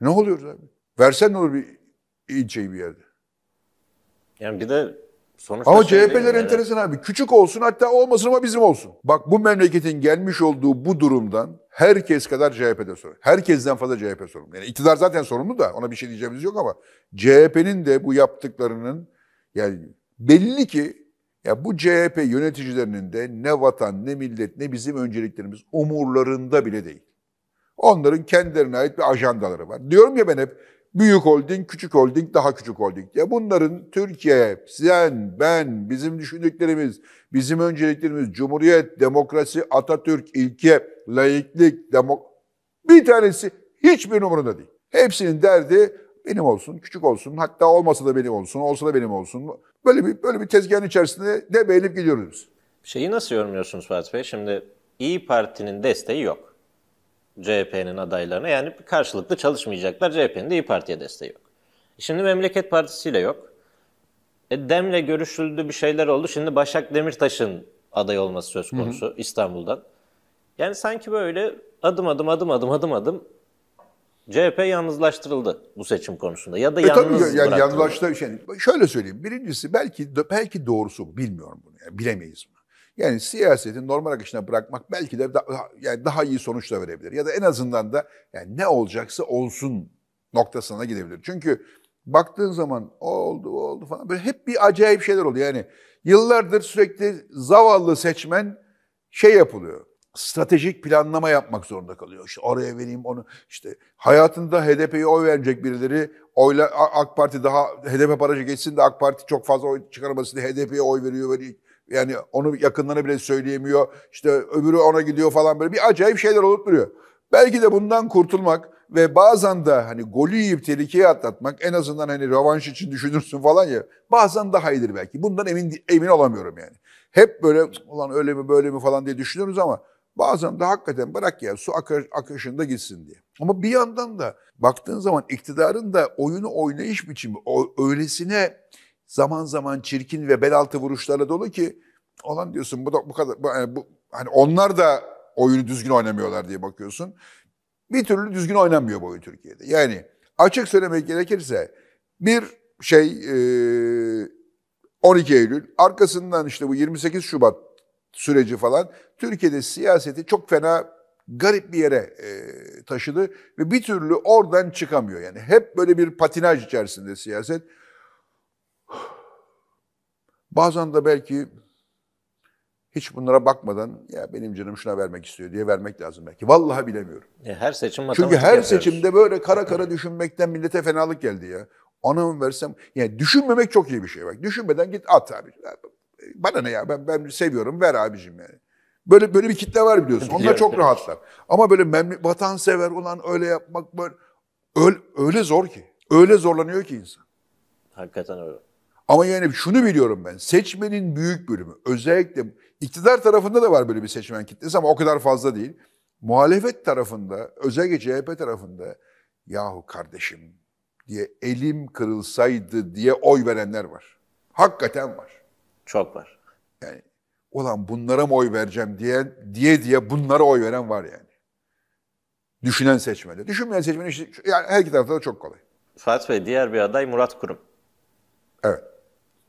Ne oluyor abi? Versen ne olur bir ilçeyi bir yerde? Yani bir de Sonuçta ama şey CHP'ler enteresan abi. Küçük olsun hatta olmasın ama bizim olsun. Bak bu memleketin gelmiş olduğu bu durumdan herkes kadar CHP'de sorumlu. Herkesten fazla CHP sorumlu. Yani iktidar zaten sorumlu da ona bir şey diyeceğimiz yok ama CHP'nin de bu yaptıklarının yani belli ki ya bu CHP yöneticilerinin de ne vatan ne millet ne bizim önceliklerimiz umurlarında bile değil. Onların kendilerine ait bir ajandaları var. Diyorum ya ben hep Büyük holding, küçük holding, daha küçük holding diye. Bunların Türkiye, sen, ben, bizim düşündüklerimiz, bizim önceliklerimiz, cumhuriyet, demokrasi, Atatürk, ilke, laiklik, demok... Bir tanesi hiçbir umurunda değil. Hepsinin derdi benim olsun, küçük olsun, hatta olmasa da benim olsun, olsa da benim olsun. Böyle bir böyle bir tezgahın içerisinde de beğenip gidiyoruz Şeyi nasıl yorumluyorsunuz Fatih Bey? Şimdi İyi Parti'nin desteği yok. CHP'nin adaylarına. Yani karşılıklı çalışmayacaklar. CHP'nin de İyi Parti'ye desteği yok. Şimdi Memleket Partisi ile yok. E, Dem'le görüşüldü bir şeyler oldu. Şimdi Başak Demirtaş'ın aday olması söz konusu hı hı. İstanbul'dan. Yani sanki böyle adım adım adım adım adım adım CHP yalnızlaştırıldı bu seçim konusunda ya da e yalnız tabii, yani yalnızlaştı şey. Şöyle söyleyeyim. Birincisi belki belki doğrusu bilmiyorum bunu. Yani bilemeyiz bunu. Yani siyaseti normal akışına bırakmak belki de daha, yani daha iyi sonuçla verebilir. Ya da en azından da yani ne olacaksa olsun noktasına gidebilir. Çünkü baktığın zaman o oldu o oldu falan böyle hep bir acayip şeyler oluyor. Yani yıllardır sürekli zavallı seçmen şey yapılıyor. Stratejik planlama yapmak zorunda kalıyor. İşte oraya vereyim onu işte hayatında HDP'ye oy verecek birileri oyla AK Parti daha HDP barajı geçsin de AK Parti çok fazla oy çıkarmasın diye HDP'ye oy veriyor veriyor yani onu yakınlarına bile söyleyemiyor. İşte öbürü ona gidiyor falan böyle bir acayip şeyler olup duruyor. Belki de bundan kurtulmak ve bazen de hani golü yiyip tehlikeye atlatmak en azından hani rövanş için düşünürsün falan ya bazen daha iyidir belki. Bundan emin emin olamıyorum yani. Hep böyle ulan öyle mi böyle mi falan diye düşünüyoruz ama bazen de hakikaten bırak ya su akış, akışında gitsin diye. Ama bir yandan da baktığın zaman iktidarın da oyunu oynayış biçimi o, öylesine zaman zaman çirkin ve bel altı vuruşlarla dolu ki olan diyorsun bu da bu kadar bu, yani bu hani onlar da oyunu düzgün oynamıyorlar diye bakıyorsun. Bir türlü düzgün oynanmıyor bu oyun Türkiye'de. Yani açık söylemek gerekirse bir şey e, 12 Eylül arkasından işte bu 28 Şubat süreci falan Türkiye'de siyaseti çok fena garip bir yere e, taşıdı ve bir türlü oradan çıkamıyor. Yani hep böyle bir patinaj içerisinde siyaset. Bazen de belki hiç bunlara bakmadan ya benim canım şuna vermek istiyor diye vermek lazım belki. Vallahi bilemiyorum. E her seçim Çünkü her yapıyoruz. seçimde böyle kara kara düşünmekten millete fenalık geldi ya. Anamı versem yani düşünmemek çok iyi bir şey bak. Düşünmeden git at abi. Bana ne ya ben ben seviyorum ver abicim yani. Böyle böyle bir kitle var biliyorsun. Onlar çok rahatlar. Ama böyle memle- vatansever olan öyle yapmak böyle öyle zor ki. Öyle zorlanıyor ki insan. Hakikaten öyle. Ama yani şunu biliyorum ben. Seçmenin büyük bölümü özellikle iktidar tarafında da var böyle bir seçmen kitlesi ama o kadar fazla değil. Muhalefet tarafında özellikle CHP tarafında yahu kardeşim diye elim kırılsaydı diye oy verenler var. Hakikaten var. Çok var. Yani olan bunlara mı oy vereceğim diye diye diye bunlara oy veren var yani. Düşünen seçmende. Düşünmeyen seçmenin yani her iki tarafta da çok kolay. Fatih Bey diğer bir aday Murat Kurum. Evet.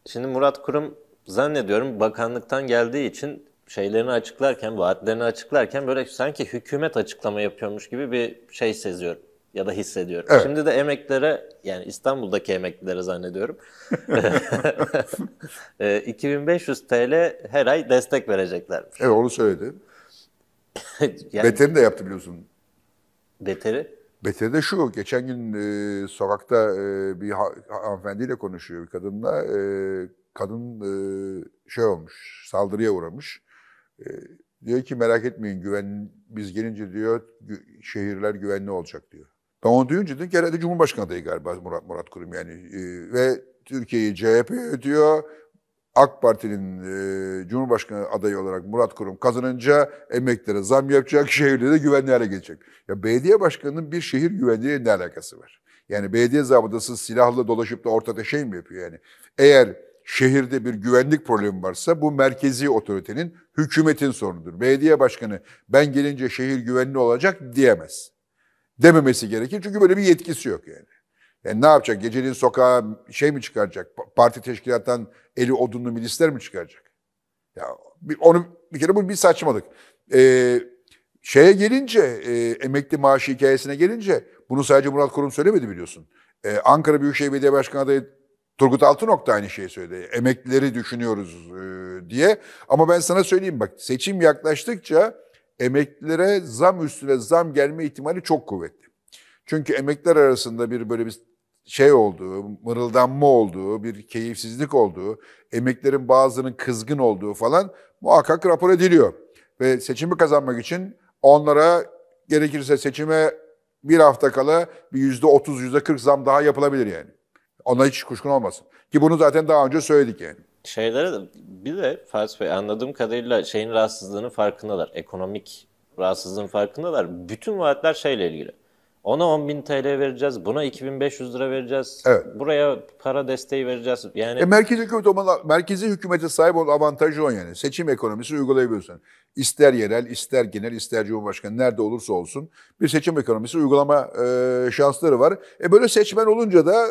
Şimdi Murat Kurum zannediyorum bakanlıktan geldiği için şeylerini açıklarken, vaatlerini açıklarken böyle sanki hükümet açıklama yapıyormuş gibi bir şey seziyorum ya da hissediyorum. Evet. Şimdi de emeklilere yani İstanbul'daki emeklilere zannediyorum. 2500 (laughs) (laughs) ee, TL her ay destek verecekler. Evet onu söyledi. (laughs) yani, Beterini de yaptı biliyorsun. Beteri? Beteri de şu, geçen gün e, sokakta e, bir ha, hanımefendiyle konuşuyor, bir kadınla. E, kadın e, şey olmuş, saldırıya uğramış. E, diyor ki merak etmeyin, güven, biz gelince diyor şehirler güvenli olacak diyor. Ben onu duyunca dedim ki herhalde Cumhurbaşkanı adayı galiba Murat, Murat Kurum yani. E, ve Türkiye'yi CHP ödüyor, AK Parti'nin e, Cumhurbaşkanı adayı olarak Murat Kurum kazanınca emeklere zam yapacak, (laughs) şehirlere güvenli hale gelecek. Ya belediye başkanının bir şehir güvenliğiyle ne alakası var? Yani belediye zabıtası silahla dolaşıp da ortada şey mi yapıyor yani? Eğer şehirde bir güvenlik problemi varsa bu merkezi otoritenin, hükümetin sorunudur. Belediye başkanı ben gelince şehir güvenli olacak diyemez. Dememesi gerekir çünkü böyle bir yetkisi yok yani. E ne yapacak? Gecenin sokağa şey mi çıkaracak? Parti teşkilattan eli odunlu milisler mi çıkaracak? Ya bir, onu bir kere bu bir saçmalık. Ee, şeye gelince, e, emekli maaşı hikayesine gelince bunu sadece Murat Kurum söylemedi biliyorsun. Ee, Ankara Büyükşehir Belediye Başkanı adayı Turgut Altınok da aynı şeyi söyledi. Emeklileri düşünüyoruz e, diye. Ama ben sana söyleyeyim bak seçim yaklaştıkça emeklilere zam üstüne zam gelme ihtimali çok kuvvetli. Çünkü emekliler arasında bir böyle bir şey olduğu, mırıldanma olduğu, bir keyifsizlik olduğu, emeklerin bazılarının kızgın olduğu falan muhakkak rapor ediliyor. Ve seçimi kazanmak için onlara gerekirse seçime bir hafta kala bir yüzde otuz, yüzde kırk zam daha yapılabilir yani. Ona hiç kuşkun olmasın. Ki bunu zaten daha önce söyledik yani. Şeylere de bir de Fatih Bey anladığım kadarıyla şeyin rahatsızlığının farkındalar. Ekonomik rahatsızlığın farkındalar. Bütün vaatler şeyle ilgili. Ona 10 bin TL vereceğiz, buna 2500 lira vereceğiz, evet. buraya para desteği vereceğiz. Yani e, merkezi hükümet olmalı, merkezi hükümete sahip olan avantajı o yani. Seçim ekonomisi uygulayabiliyorsun. İster yerel, ister genel, ister cumhurbaşkanı nerede olursa olsun bir seçim ekonomisi uygulama e, şansları var. E böyle seçmen olunca da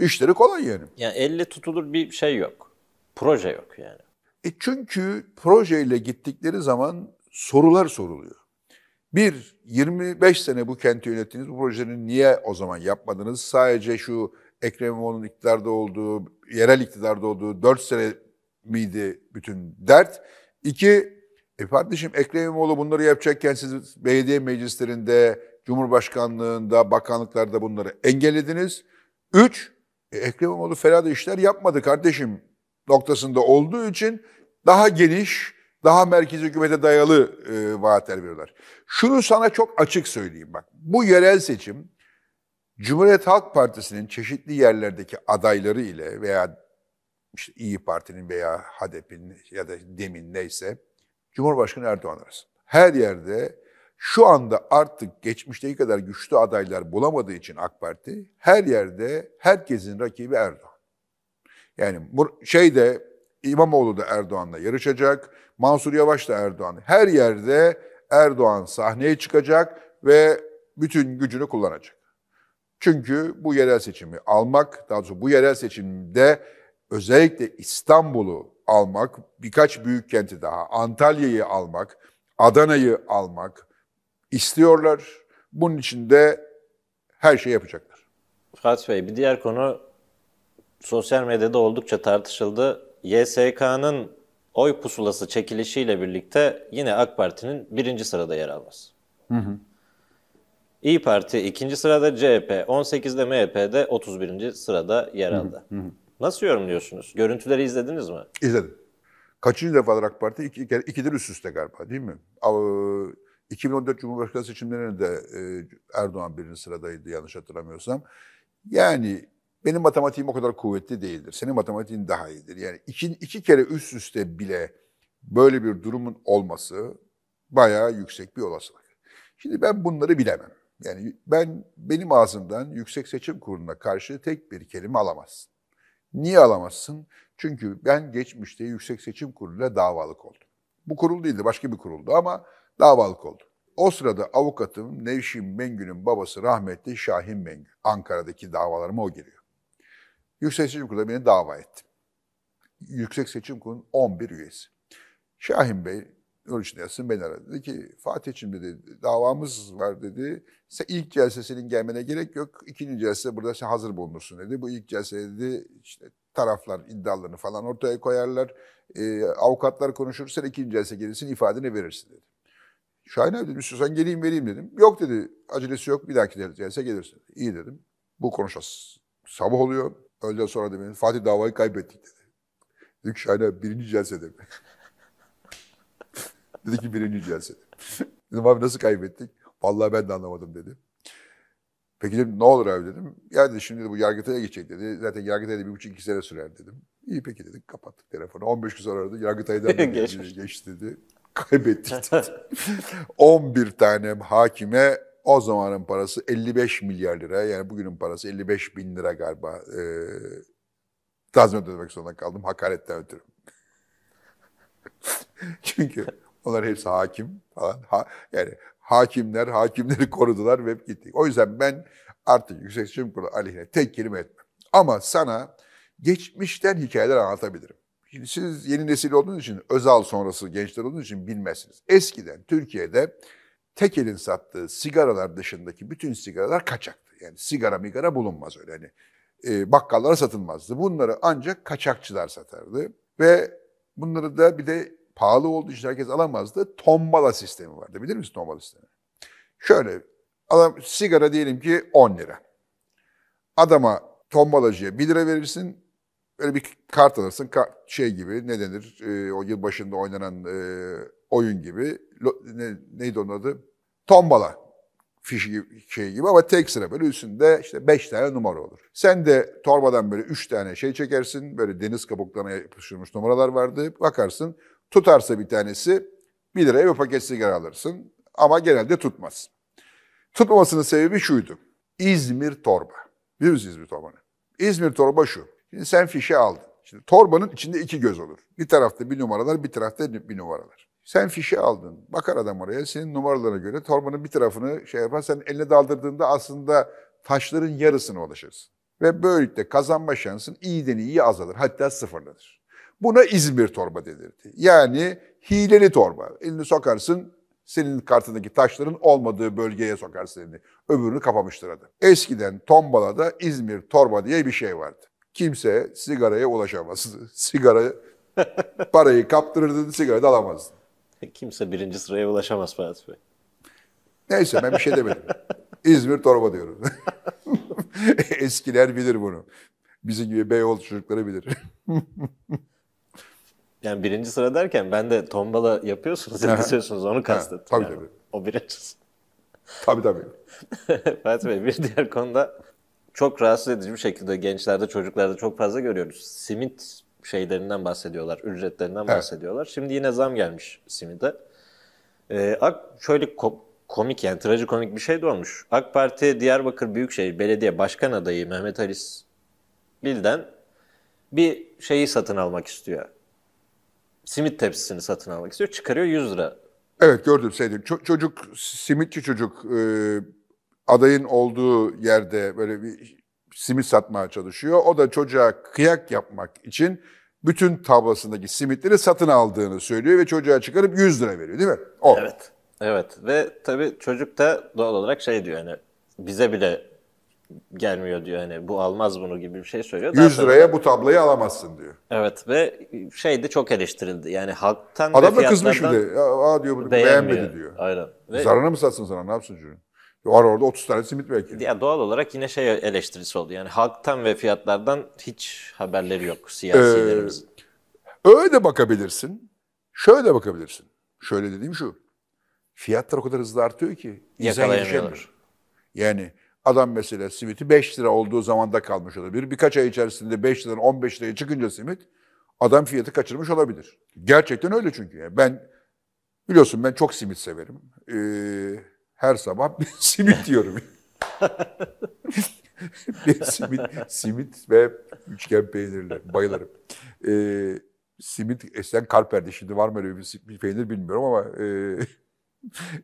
işleri kolay yani. Yani elle tutulur bir şey yok. Proje yok yani. E çünkü projeyle gittikleri zaman sorular soruluyor. Bir, 25 sene bu kenti yönettiniz. Bu projenin niye o zaman yapmadınız? Sadece şu Ekrem İmamoğlu'nun iktidarda olduğu, yerel iktidarda olduğu 4 sene miydi bütün dert? İki, e kardeşim Ekrem İmamoğlu bunları yapacakken siz belediye meclislerinde, cumhurbaşkanlığında, bakanlıklarda bunları engellediniz. Üç, e, Ekrem İmamoğlu fena da işler yapmadı kardeşim noktasında olduğu için daha geniş, daha merkezi hükümete dayalı e, vaatler veriyorlar. Şunu sana çok açık söyleyeyim bak. Bu yerel seçim Cumhuriyet Halk Partisi'nin çeşitli yerlerdeki adayları ile veya işte İyi Parti'nin veya HDP'nin ya da demin neyse Cumhurbaşkanı Erdoğan arasında. Her yerde şu anda artık geçmişteki kadar güçlü adaylar bulamadığı için AK Parti her yerde herkesin rakibi Erdoğan. Yani şeyde İmamoğlu da Erdoğan'la yarışacak. Mansur Yavaş da Erdoğan. Her yerde Erdoğan sahneye çıkacak ve bütün gücünü kullanacak. Çünkü bu yerel seçimi almak, daha doğrusu bu yerel seçimde özellikle İstanbul'u almak, birkaç büyük kenti daha, Antalya'yı almak, Adana'yı almak istiyorlar. Bunun için de her şeyi yapacaklar. Fatih Bey bir diğer konu sosyal medyada oldukça tartışıldı. YSK'nın oy pusulası çekilişiyle birlikte yine AK Parti'nin birinci sırada yer alması. Hı hı. İyi Parti ikinci sırada, CHP 18'de, MHP'de 31. sırada yer aldı. Hı hı. Nasıl yorumluyorsunuz? Görüntüleri izlediniz mi? İzledim. Kaçıncı defadır AK Parti? İki, iki, ikidir üst üste galiba değil mi? 2014 e, Cumhurbaşkanı seçimlerinde e, Erdoğan birinci sıradaydı yanlış hatırlamıyorsam. Yani benim matematiğim o kadar kuvvetli değildir. Senin matematiğin daha iyidir. Yani iki, iki kere üst üste bile böyle bir durumun olması bayağı yüksek bir olasılık. Şimdi ben bunları bilemem. Yani ben benim ağzımdan Yüksek Seçim Kurulu'na karşı tek bir kelime alamazsın. Niye alamazsın? Çünkü ben geçmişte Yüksek Seçim Kurulu'na davalık oldum. Bu kurul değildi, başka bir kuruldu ama davalık oldum. O sırada avukatım Nevşin Mengü'nün babası rahmetli Şahin Mengü. Ankara'daki davalarıma o giriyor. Yüksek Seçim Kurulu beni dava etti. Yüksek Seçim Kurulu'nun 11 üyesi. Şahin Bey, onun için beni aradı. Dedi ki Fatih'cim dedi davamız var dedi. Sen ilk celse senin gelmene gerek yok. İkinci celse burada sen hazır bulunursun dedi. Bu ilk celse dedi işte taraflar iddialarını falan ortaya koyarlar. E, avukatlar konuşur sen ikinci celse gelirsin ifadeni verirsin dedi. Şahin abi dedim istiyorsan geleyim vereyim dedim. Yok dedi acelesi yok bir dahaki celse gelirsin. İyi dedim. Bu konuşacağız. Sabah oluyor. Öğleden sonra demeyin. Fatih davayı kaybettik dedi. Dedik Şahin'e birinci celsede dedi (laughs) dedi ki birinci celsede. dedim abi nasıl kaybettik? Vallahi ben de anlamadım dedi. Peki dedim ne olur abi dedim. Ya dedi şimdi bu Yargıtay'a geçecek dedi. Zaten Yargıtay'da bir buçuk iki sene sürer dedim. İyi peki dedik kapattık telefonu. 15 gün sonra aradı. Yargıtay'dan da (laughs) geçti dedi. Kaybettik dedi. 11 (laughs) tane hakime o zamanın parası 55 milyar lira. Yani bugünün parası 55 bin lira galiba. E, tazminat ödemek zorunda kaldım hakaretten ötürü. (laughs) Çünkü onlar hepsi hakim falan. Ha, yani hakimler hakimleri korudular ve gitti O yüzden ben artık Yüksek Seçim Kurulu aleyhine tek kelime etmem. Ama sana geçmişten hikayeler anlatabilirim. Şimdi siz yeni nesil olduğunuz için, Özal sonrası gençler olduğunuz için bilmezsiniz. Eskiden Türkiye'de tek elin sattığı sigaralar dışındaki bütün sigaralar kaçaktı. Yani sigara migara bulunmaz öyle hani e, bakkallara satılmazdı. Bunları ancak kaçakçılar satardı ve bunları da bir de pahalı olduğu için herkes alamazdı. Tombala sistemi vardı. Bilir misin tombala sistemi? Şöyle adam sigara diyelim ki 10 lira. Adama tombalacıya 1 lira verirsin. Böyle bir kart alırsın. Kart, şey gibi ne denir? E, o yıl başında oynanan e, oyun gibi. Ne, neydi onun adı? Tombala fişi gibi, şey gibi ama tek sıra böyle üstünde işte beş tane numara olur. Sen de torbadan böyle üç tane şey çekersin. Böyle deniz kabuklarına yapıştırılmış numaralar vardı. Bakarsın tutarsa bir tanesi bir liraya bir paket sigara alırsın. Ama genelde tutmaz. Tutmamasının sebebi şuydu. İzmir torba. Bir musunuz İzmir torbanı? İzmir torba şu. Şimdi sen fişi aldın. Şimdi torbanın içinde iki göz olur. Bir tarafta bir numaralar, bir tarafta bir numaralar. Sen fişi aldın. Bakar adam oraya. Senin numaralarına göre torbanın bir tarafını şey yapar. Sen eline daldırdığında aslında taşların yarısına ulaşırsın. Ve böylelikle kazanma şansın iyiden iyi azalır. Hatta sıfırlanır. Buna İzmir torba denirdi. Yani hileli torba. Elini sokarsın, senin kartındaki taşların olmadığı bölgeye sokarsın elini. Öbürünü kapamıştır adam. Eskiden Tombala'da İzmir torba diye bir şey vardı. Kimse sigaraya ulaşamazdı. (laughs) Sigara parayı kaptırırdı, sigarayı da alamazdı. (laughs) Kimse birinci sıraya ulaşamaz Fatih Bey. Neyse ben bir şey demedim. (laughs) İzmir torba diyorum. (laughs) Eskiler bilir bunu. Bizim gibi Beyoğlu çocukları bilir. yani birinci sıra derken ben de tombala yapıyorsunuz, yapıyorsunuz onu kastettim. Tabii yani. tabii. O birincisi. Tabii tabii. Fatih Bey bir diğer konuda çok rahatsız edici bir şekilde gençlerde, çocuklarda çok fazla görüyoruz. Simit şeylerinden bahsediyorlar, ücretlerinden evet. bahsediyorlar. Şimdi yine zam gelmiş simide. Ee, şöyle ko- komik yani trajikomik bir şey de olmuş. AK Parti Diyarbakır Büyükşehir Belediye Başkan adayı Mehmet Ali Bilden bir şeyi satın almak istiyor. Simit tepsisini satın almak istiyor. Çıkarıyor 100 lira. Evet gördüm seyredim. Ç- çocuk, simitçi çocuk e, adayın olduğu yerde böyle bir simit satmaya çalışıyor. O da çocuğa kıyak yapmak için bütün tablasındaki simitleri satın aldığını söylüyor ve çocuğa çıkarıp 100 lira veriyor değil mi? O. Evet. Evet ve tabii çocuk da doğal olarak şey diyor hani bize bile gelmiyor diyor hani bu almaz bunu gibi bir şey söylüyor. Daha 100 liraya sonra... bu tablayı alamazsın diyor. Evet ve şey de çok eleştirildi yani halktan Adam da kızmış bir de. Aa diyor bunu beğenmedi diyor. Aynen. Ve... Zararına mı satsın sana ne yapsın çocuğun? Var orada 30 tane simit belki. Ya doğal olarak yine şey eleştirisi oldu. Yani halktan ve fiyatlardan hiç haberleri yok siyasilerimizin. Ee, öyle bakabilirsin. Şöyle bakabilirsin. Şöyle dediğim şu. Fiyatlar o kadar hızlı artıyor ki. Yakalayamıyorlar. Yani adam mesela simiti 5 lira olduğu zamanda kalmış olabilir. Birkaç ay içerisinde 5 liradan 15 liraya çıkınca simit adam fiyatı kaçırmış olabilir. Gerçekten öyle çünkü. Yani ben biliyorsun ben çok simit severim. Ee, her sabah (laughs) bir simit yiyorum. (laughs) bir simit, simit ve üçgen peynirle bayılırım. Ee, simit eskiden karperdi. Şimdi var mı öyle bir, bir peynir bilmiyorum ama e,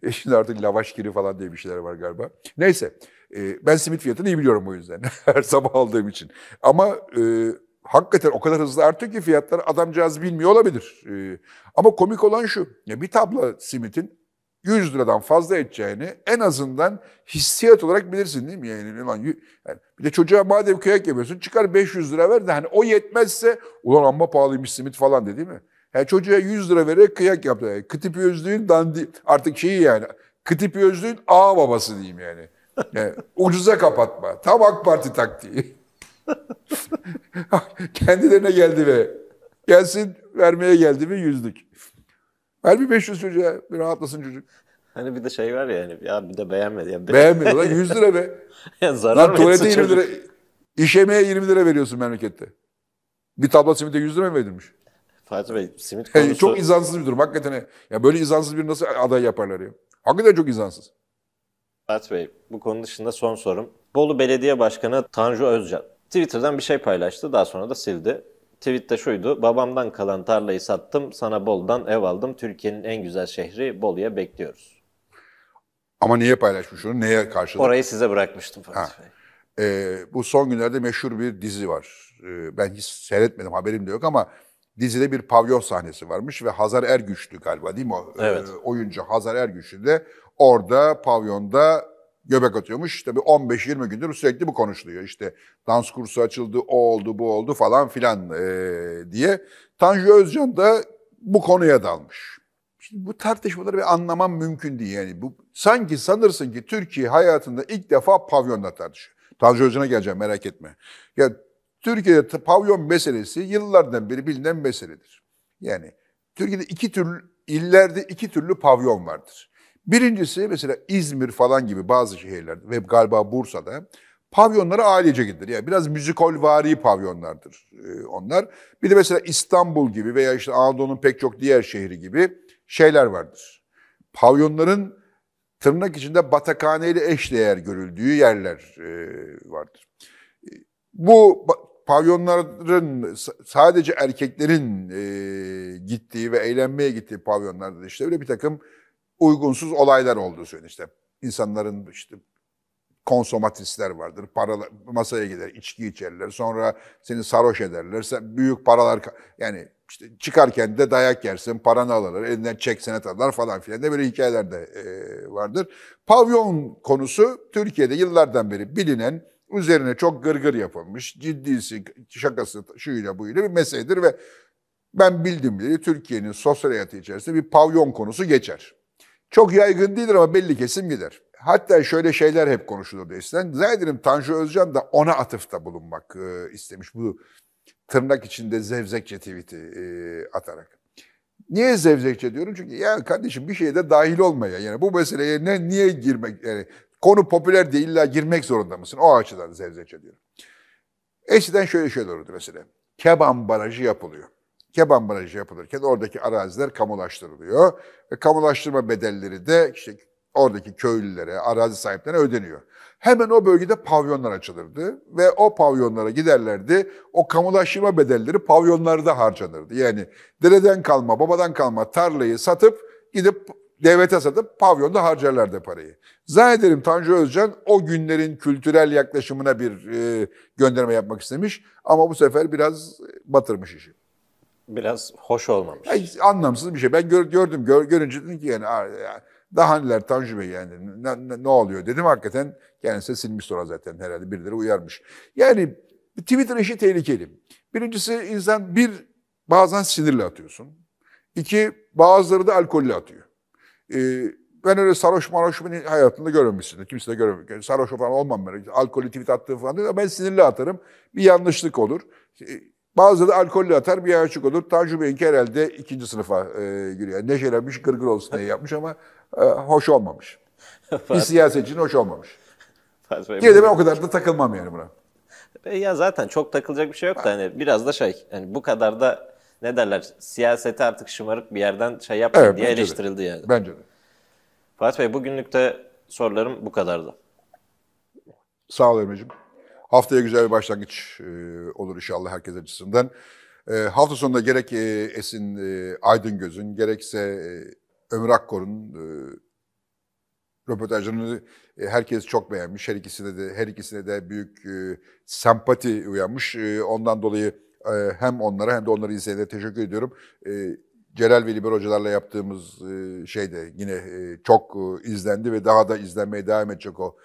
(laughs) e, şimdi artık lavaş kiri falan diye bir şeyler var galiba. Neyse e, ben simit fiyatını iyi biliyorum o yüzden. Her sabah aldığım için. Ama e, hakikaten o kadar hızlı artıyor ki fiyatlar adamcağız bilmiyor olabilir. E, ama komik olan şu. Ya bir tabla simitin 100 liradan fazla edeceğini en azından hissiyat olarak bilirsin değil mi? Yani, ulan, yani bir de çocuğa madem köyak yapıyorsun çıkar 500 lira ver de hani o yetmezse ulan amma pahalıymış simit falan de değil mi? Yani çocuğa 100 lira vererek kıyak yaptı. Yani kıtip özlüğün dandi artık şeyi yani kıtip özlüğün A babası diyeyim yani. yani ucuza kapatma. Tam AK Parti taktiği. (laughs) Kendilerine geldi ve gelsin vermeye geldi mi yüzlük. Ver bir 500 çocuğa bir rahatlasın çocuk. Hani bir de şey var ya hani ya bir de beğenmedi. Ya beğenmedi lan 100 (laughs) lira be. (laughs) ya zarar lan tuvalete 20 lira, iş yemeğe 20 lira veriyorsun memlekette. Bir tabla simite 100 lira mı verilmiş? Fatih Bey simit konusu... çok izansız bir durum hakikaten. Ya böyle izansız bir nasıl aday yaparlar ya? Hakikaten çok izansız. Fatih Bey bu konu dışında son sorum. Bolu Belediye Başkanı Tanju Özcan Twitter'dan bir şey paylaştı daha sonra da sildi. Tweet de şuydu. Babamdan kalan tarlayı sattım, sana Bol'dan ev aldım. Türkiye'nin en güzel şehri Bolu'ya bekliyoruz. Ama niye paylaşmış onu? Neye karşılık? Orayı size bırakmıştım Fatih Bey. Ee, bu son günlerde meşhur bir dizi var. Ee, ben hiç seyretmedim, haberim de yok ama dizide bir pavyon sahnesi varmış ve Hazar Ergüçlü galiba değil mi? Ee, evet. Ee, oyuncu Hazar Ergüçlü de orada pavyonda göbek atıyormuş. Tabii 15-20 gündür sürekli bu konuşuluyor. İşte dans kursu açıldı, o oldu, bu oldu falan filan e, diye. Tanju Özcan da bu konuya dalmış. Şimdi bu tartışmaları bir anlamam mümkün değil. Yani bu sanki sanırsın ki Türkiye hayatında ilk defa pavyonda tartışıyor. Tanju Özcan'a geleceğim merak etme. Ya Türkiye'de pavyon meselesi yıllardan beri bilinen meseledir. Yani Türkiye'de iki türlü illerde iki türlü pavyon vardır. Birincisi mesela İzmir falan gibi bazı şehirler ve galiba Bursa'da pavyonlara ailece gidilir. Yani biraz müzikolvari pavyonlardır e, onlar. Bir de mesela İstanbul gibi veya işte Anadolu'nun pek çok diğer şehri gibi şeyler vardır. Pavyonların tırnak içinde batakhaneyle eşdeğer görüldüğü yerler e, vardır. E, bu pavyonların sadece erkeklerin gittiği ve eğlenmeye gittiği pavyonlarda işte öyle bir takım uygunsuz olaylar olduğu söyleniyor. İşte insanların işte konsomatrisler vardır. Paralar masaya gider, içki içerler. Sonra seni sarhoş ederler. Sen büyük paralar yani işte çıkarken de dayak yersin, paranı alırlar, elinden çek senet alırlar falan filan ne böyle hikayeler de e, vardır. Pavyon konusu Türkiye'de yıllardan beri bilinen, üzerine çok gırgır yapılmış, ciddisi, şakası şuyla buyla bir meseledir ve ben bildim diye Türkiye'nin sosyal hayatı içerisinde bir pavyon konusu geçer. Çok yaygın değildir ama belli kesim gider. Hatta şöyle şeyler hep konuşulurdu eskiden. Zannederim Tanju Özcan da ona atıfta bulunmak e, istemiş. Bu tırnak içinde zevzekçe tweet'i e, atarak. Niye zevzekçe diyorum? Çünkü ya kardeşim bir şeye de dahil olmaya. Yani bu meseleye ne, niye girmek? Yani konu popüler değil illa girmek zorunda mısın? O açıdan zevzekçe diyorum. Eskiden şöyle şeyler olurdu mesela. Keban barajı yapılıyor. Keban Barajı yapılırken oradaki araziler kamulaştırılıyor. Ve kamulaştırma bedelleri de işte oradaki köylülere, arazi sahiplerine ödeniyor. Hemen o bölgede pavyonlar açılırdı ve o pavyonlara giderlerdi. O kamulaştırma bedelleri pavyonlarda harcanırdı. Yani dereden kalma, babadan kalma tarlayı satıp gidip devlete satıp pavyonda harcarlardı parayı. Zannederim Tanju Özcan o günlerin kültürel yaklaşımına bir e, gönderme yapmak istemiş ama bu sefer biraz batırmış işi biraz hoş olmamış. Yani anlamsız bir şey. Ben gör, gördüm. Gör, görünce dedim ki yani, yani daha neler Tanju Bey yani ne, ne, ne oluyor dedim. Hakikaten kendisi silmiş sonra zaten herhalde birileri uyarmış. Yani Twitter işi tehlikeli. Birincisi insan bir bazen sinirle atıyorsun. İki bazıları da alkolle atıyor. Ee, ben öyle sarhoş maroş beni hayatımda görmemişsin. Kimse de görmemiş. Sarhoş falan olmam ben. Alkolü tweet attığım falan değil. Ben sinirli atarım. Bir yanlışlık olur. Ee, Bazıları alkollü atar bir aşık olur. Tanju Bey'inki herhalde ikinci sınıfa e, giriyor. Yani neşelenmiş, gırgır olsun diye yapmış ama e, hoş olmamış. bir siyasetçinin hoş olmamış. Yine de ben o kadar da takılmam yani buna. E, ya zaten çok takılacak bir şey yok da hani biraz da şey hani bu kadar da ne derler Siyaseti artık şımarık bir yerden şey yapmayın evet, diye eleştirildi de. yani. Bence de. Fatih Bey bugünlük de sorularım bu kadardı. Sağ ol Emre'cim. Haftaya güzel bir başlangıç e, olur inşallah herkes açısından. E, hafta sonunda gerek e, Esin Aydın Göz'ün gerekse Ömür Akkor'un röportajını herkes çok beğenmiş. Her ikisine de her ikisine de büyük sempati uyanmış. Ondan dolayı hem onlara hem de onları izleyenlere teşekkür ediyorum. Celal ve Liber hocalarla yaptığımız şey de yine çok izlendi ve daha da izlenmeye devam edecek o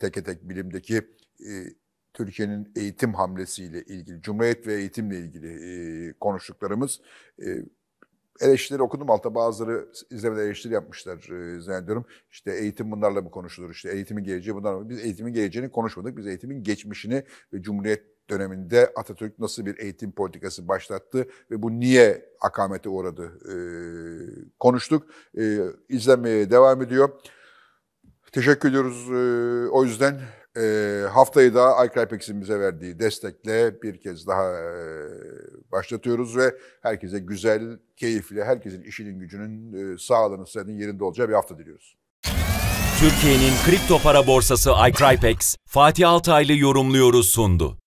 teke tek bilimdeki Türkiye'nin eğitim hamlesiyle ilgili, Cumhuriyet ve eğitimle ilgili e, konuştuklarımız e, eleştiri okudum altta bazıları izlemede eleştiri yapmışlar e, zannediyorum. İşte eğitim bunlarla mı konuşulur? İşte eğitimin geleceği bunlar mı? Biz eğitimin geleceğini konuşmadık. Biz eğitimin geçmişini ve Cumhuriyet döneminde Atatürk nasıl bir eğitim politikası başlattı ve bu niye akamete uğradı e, konuştuk. E, izlenmeye devam ediyor. Teşekkür ediyoruz e, o yüzden. E, haftayı da iCrypex'in bize verdiği destekle bir kez daha e, başlatıyoruz ve herkese güzel, keyifli, herkesin işinin gücünün, e, sağlığının, sıhhatinin yerinde olacağı bir hafta diliyoruz. Türkiye'nin kripto para borsası iCrypex, Fatih Altaylı yorumluyoruz sundu.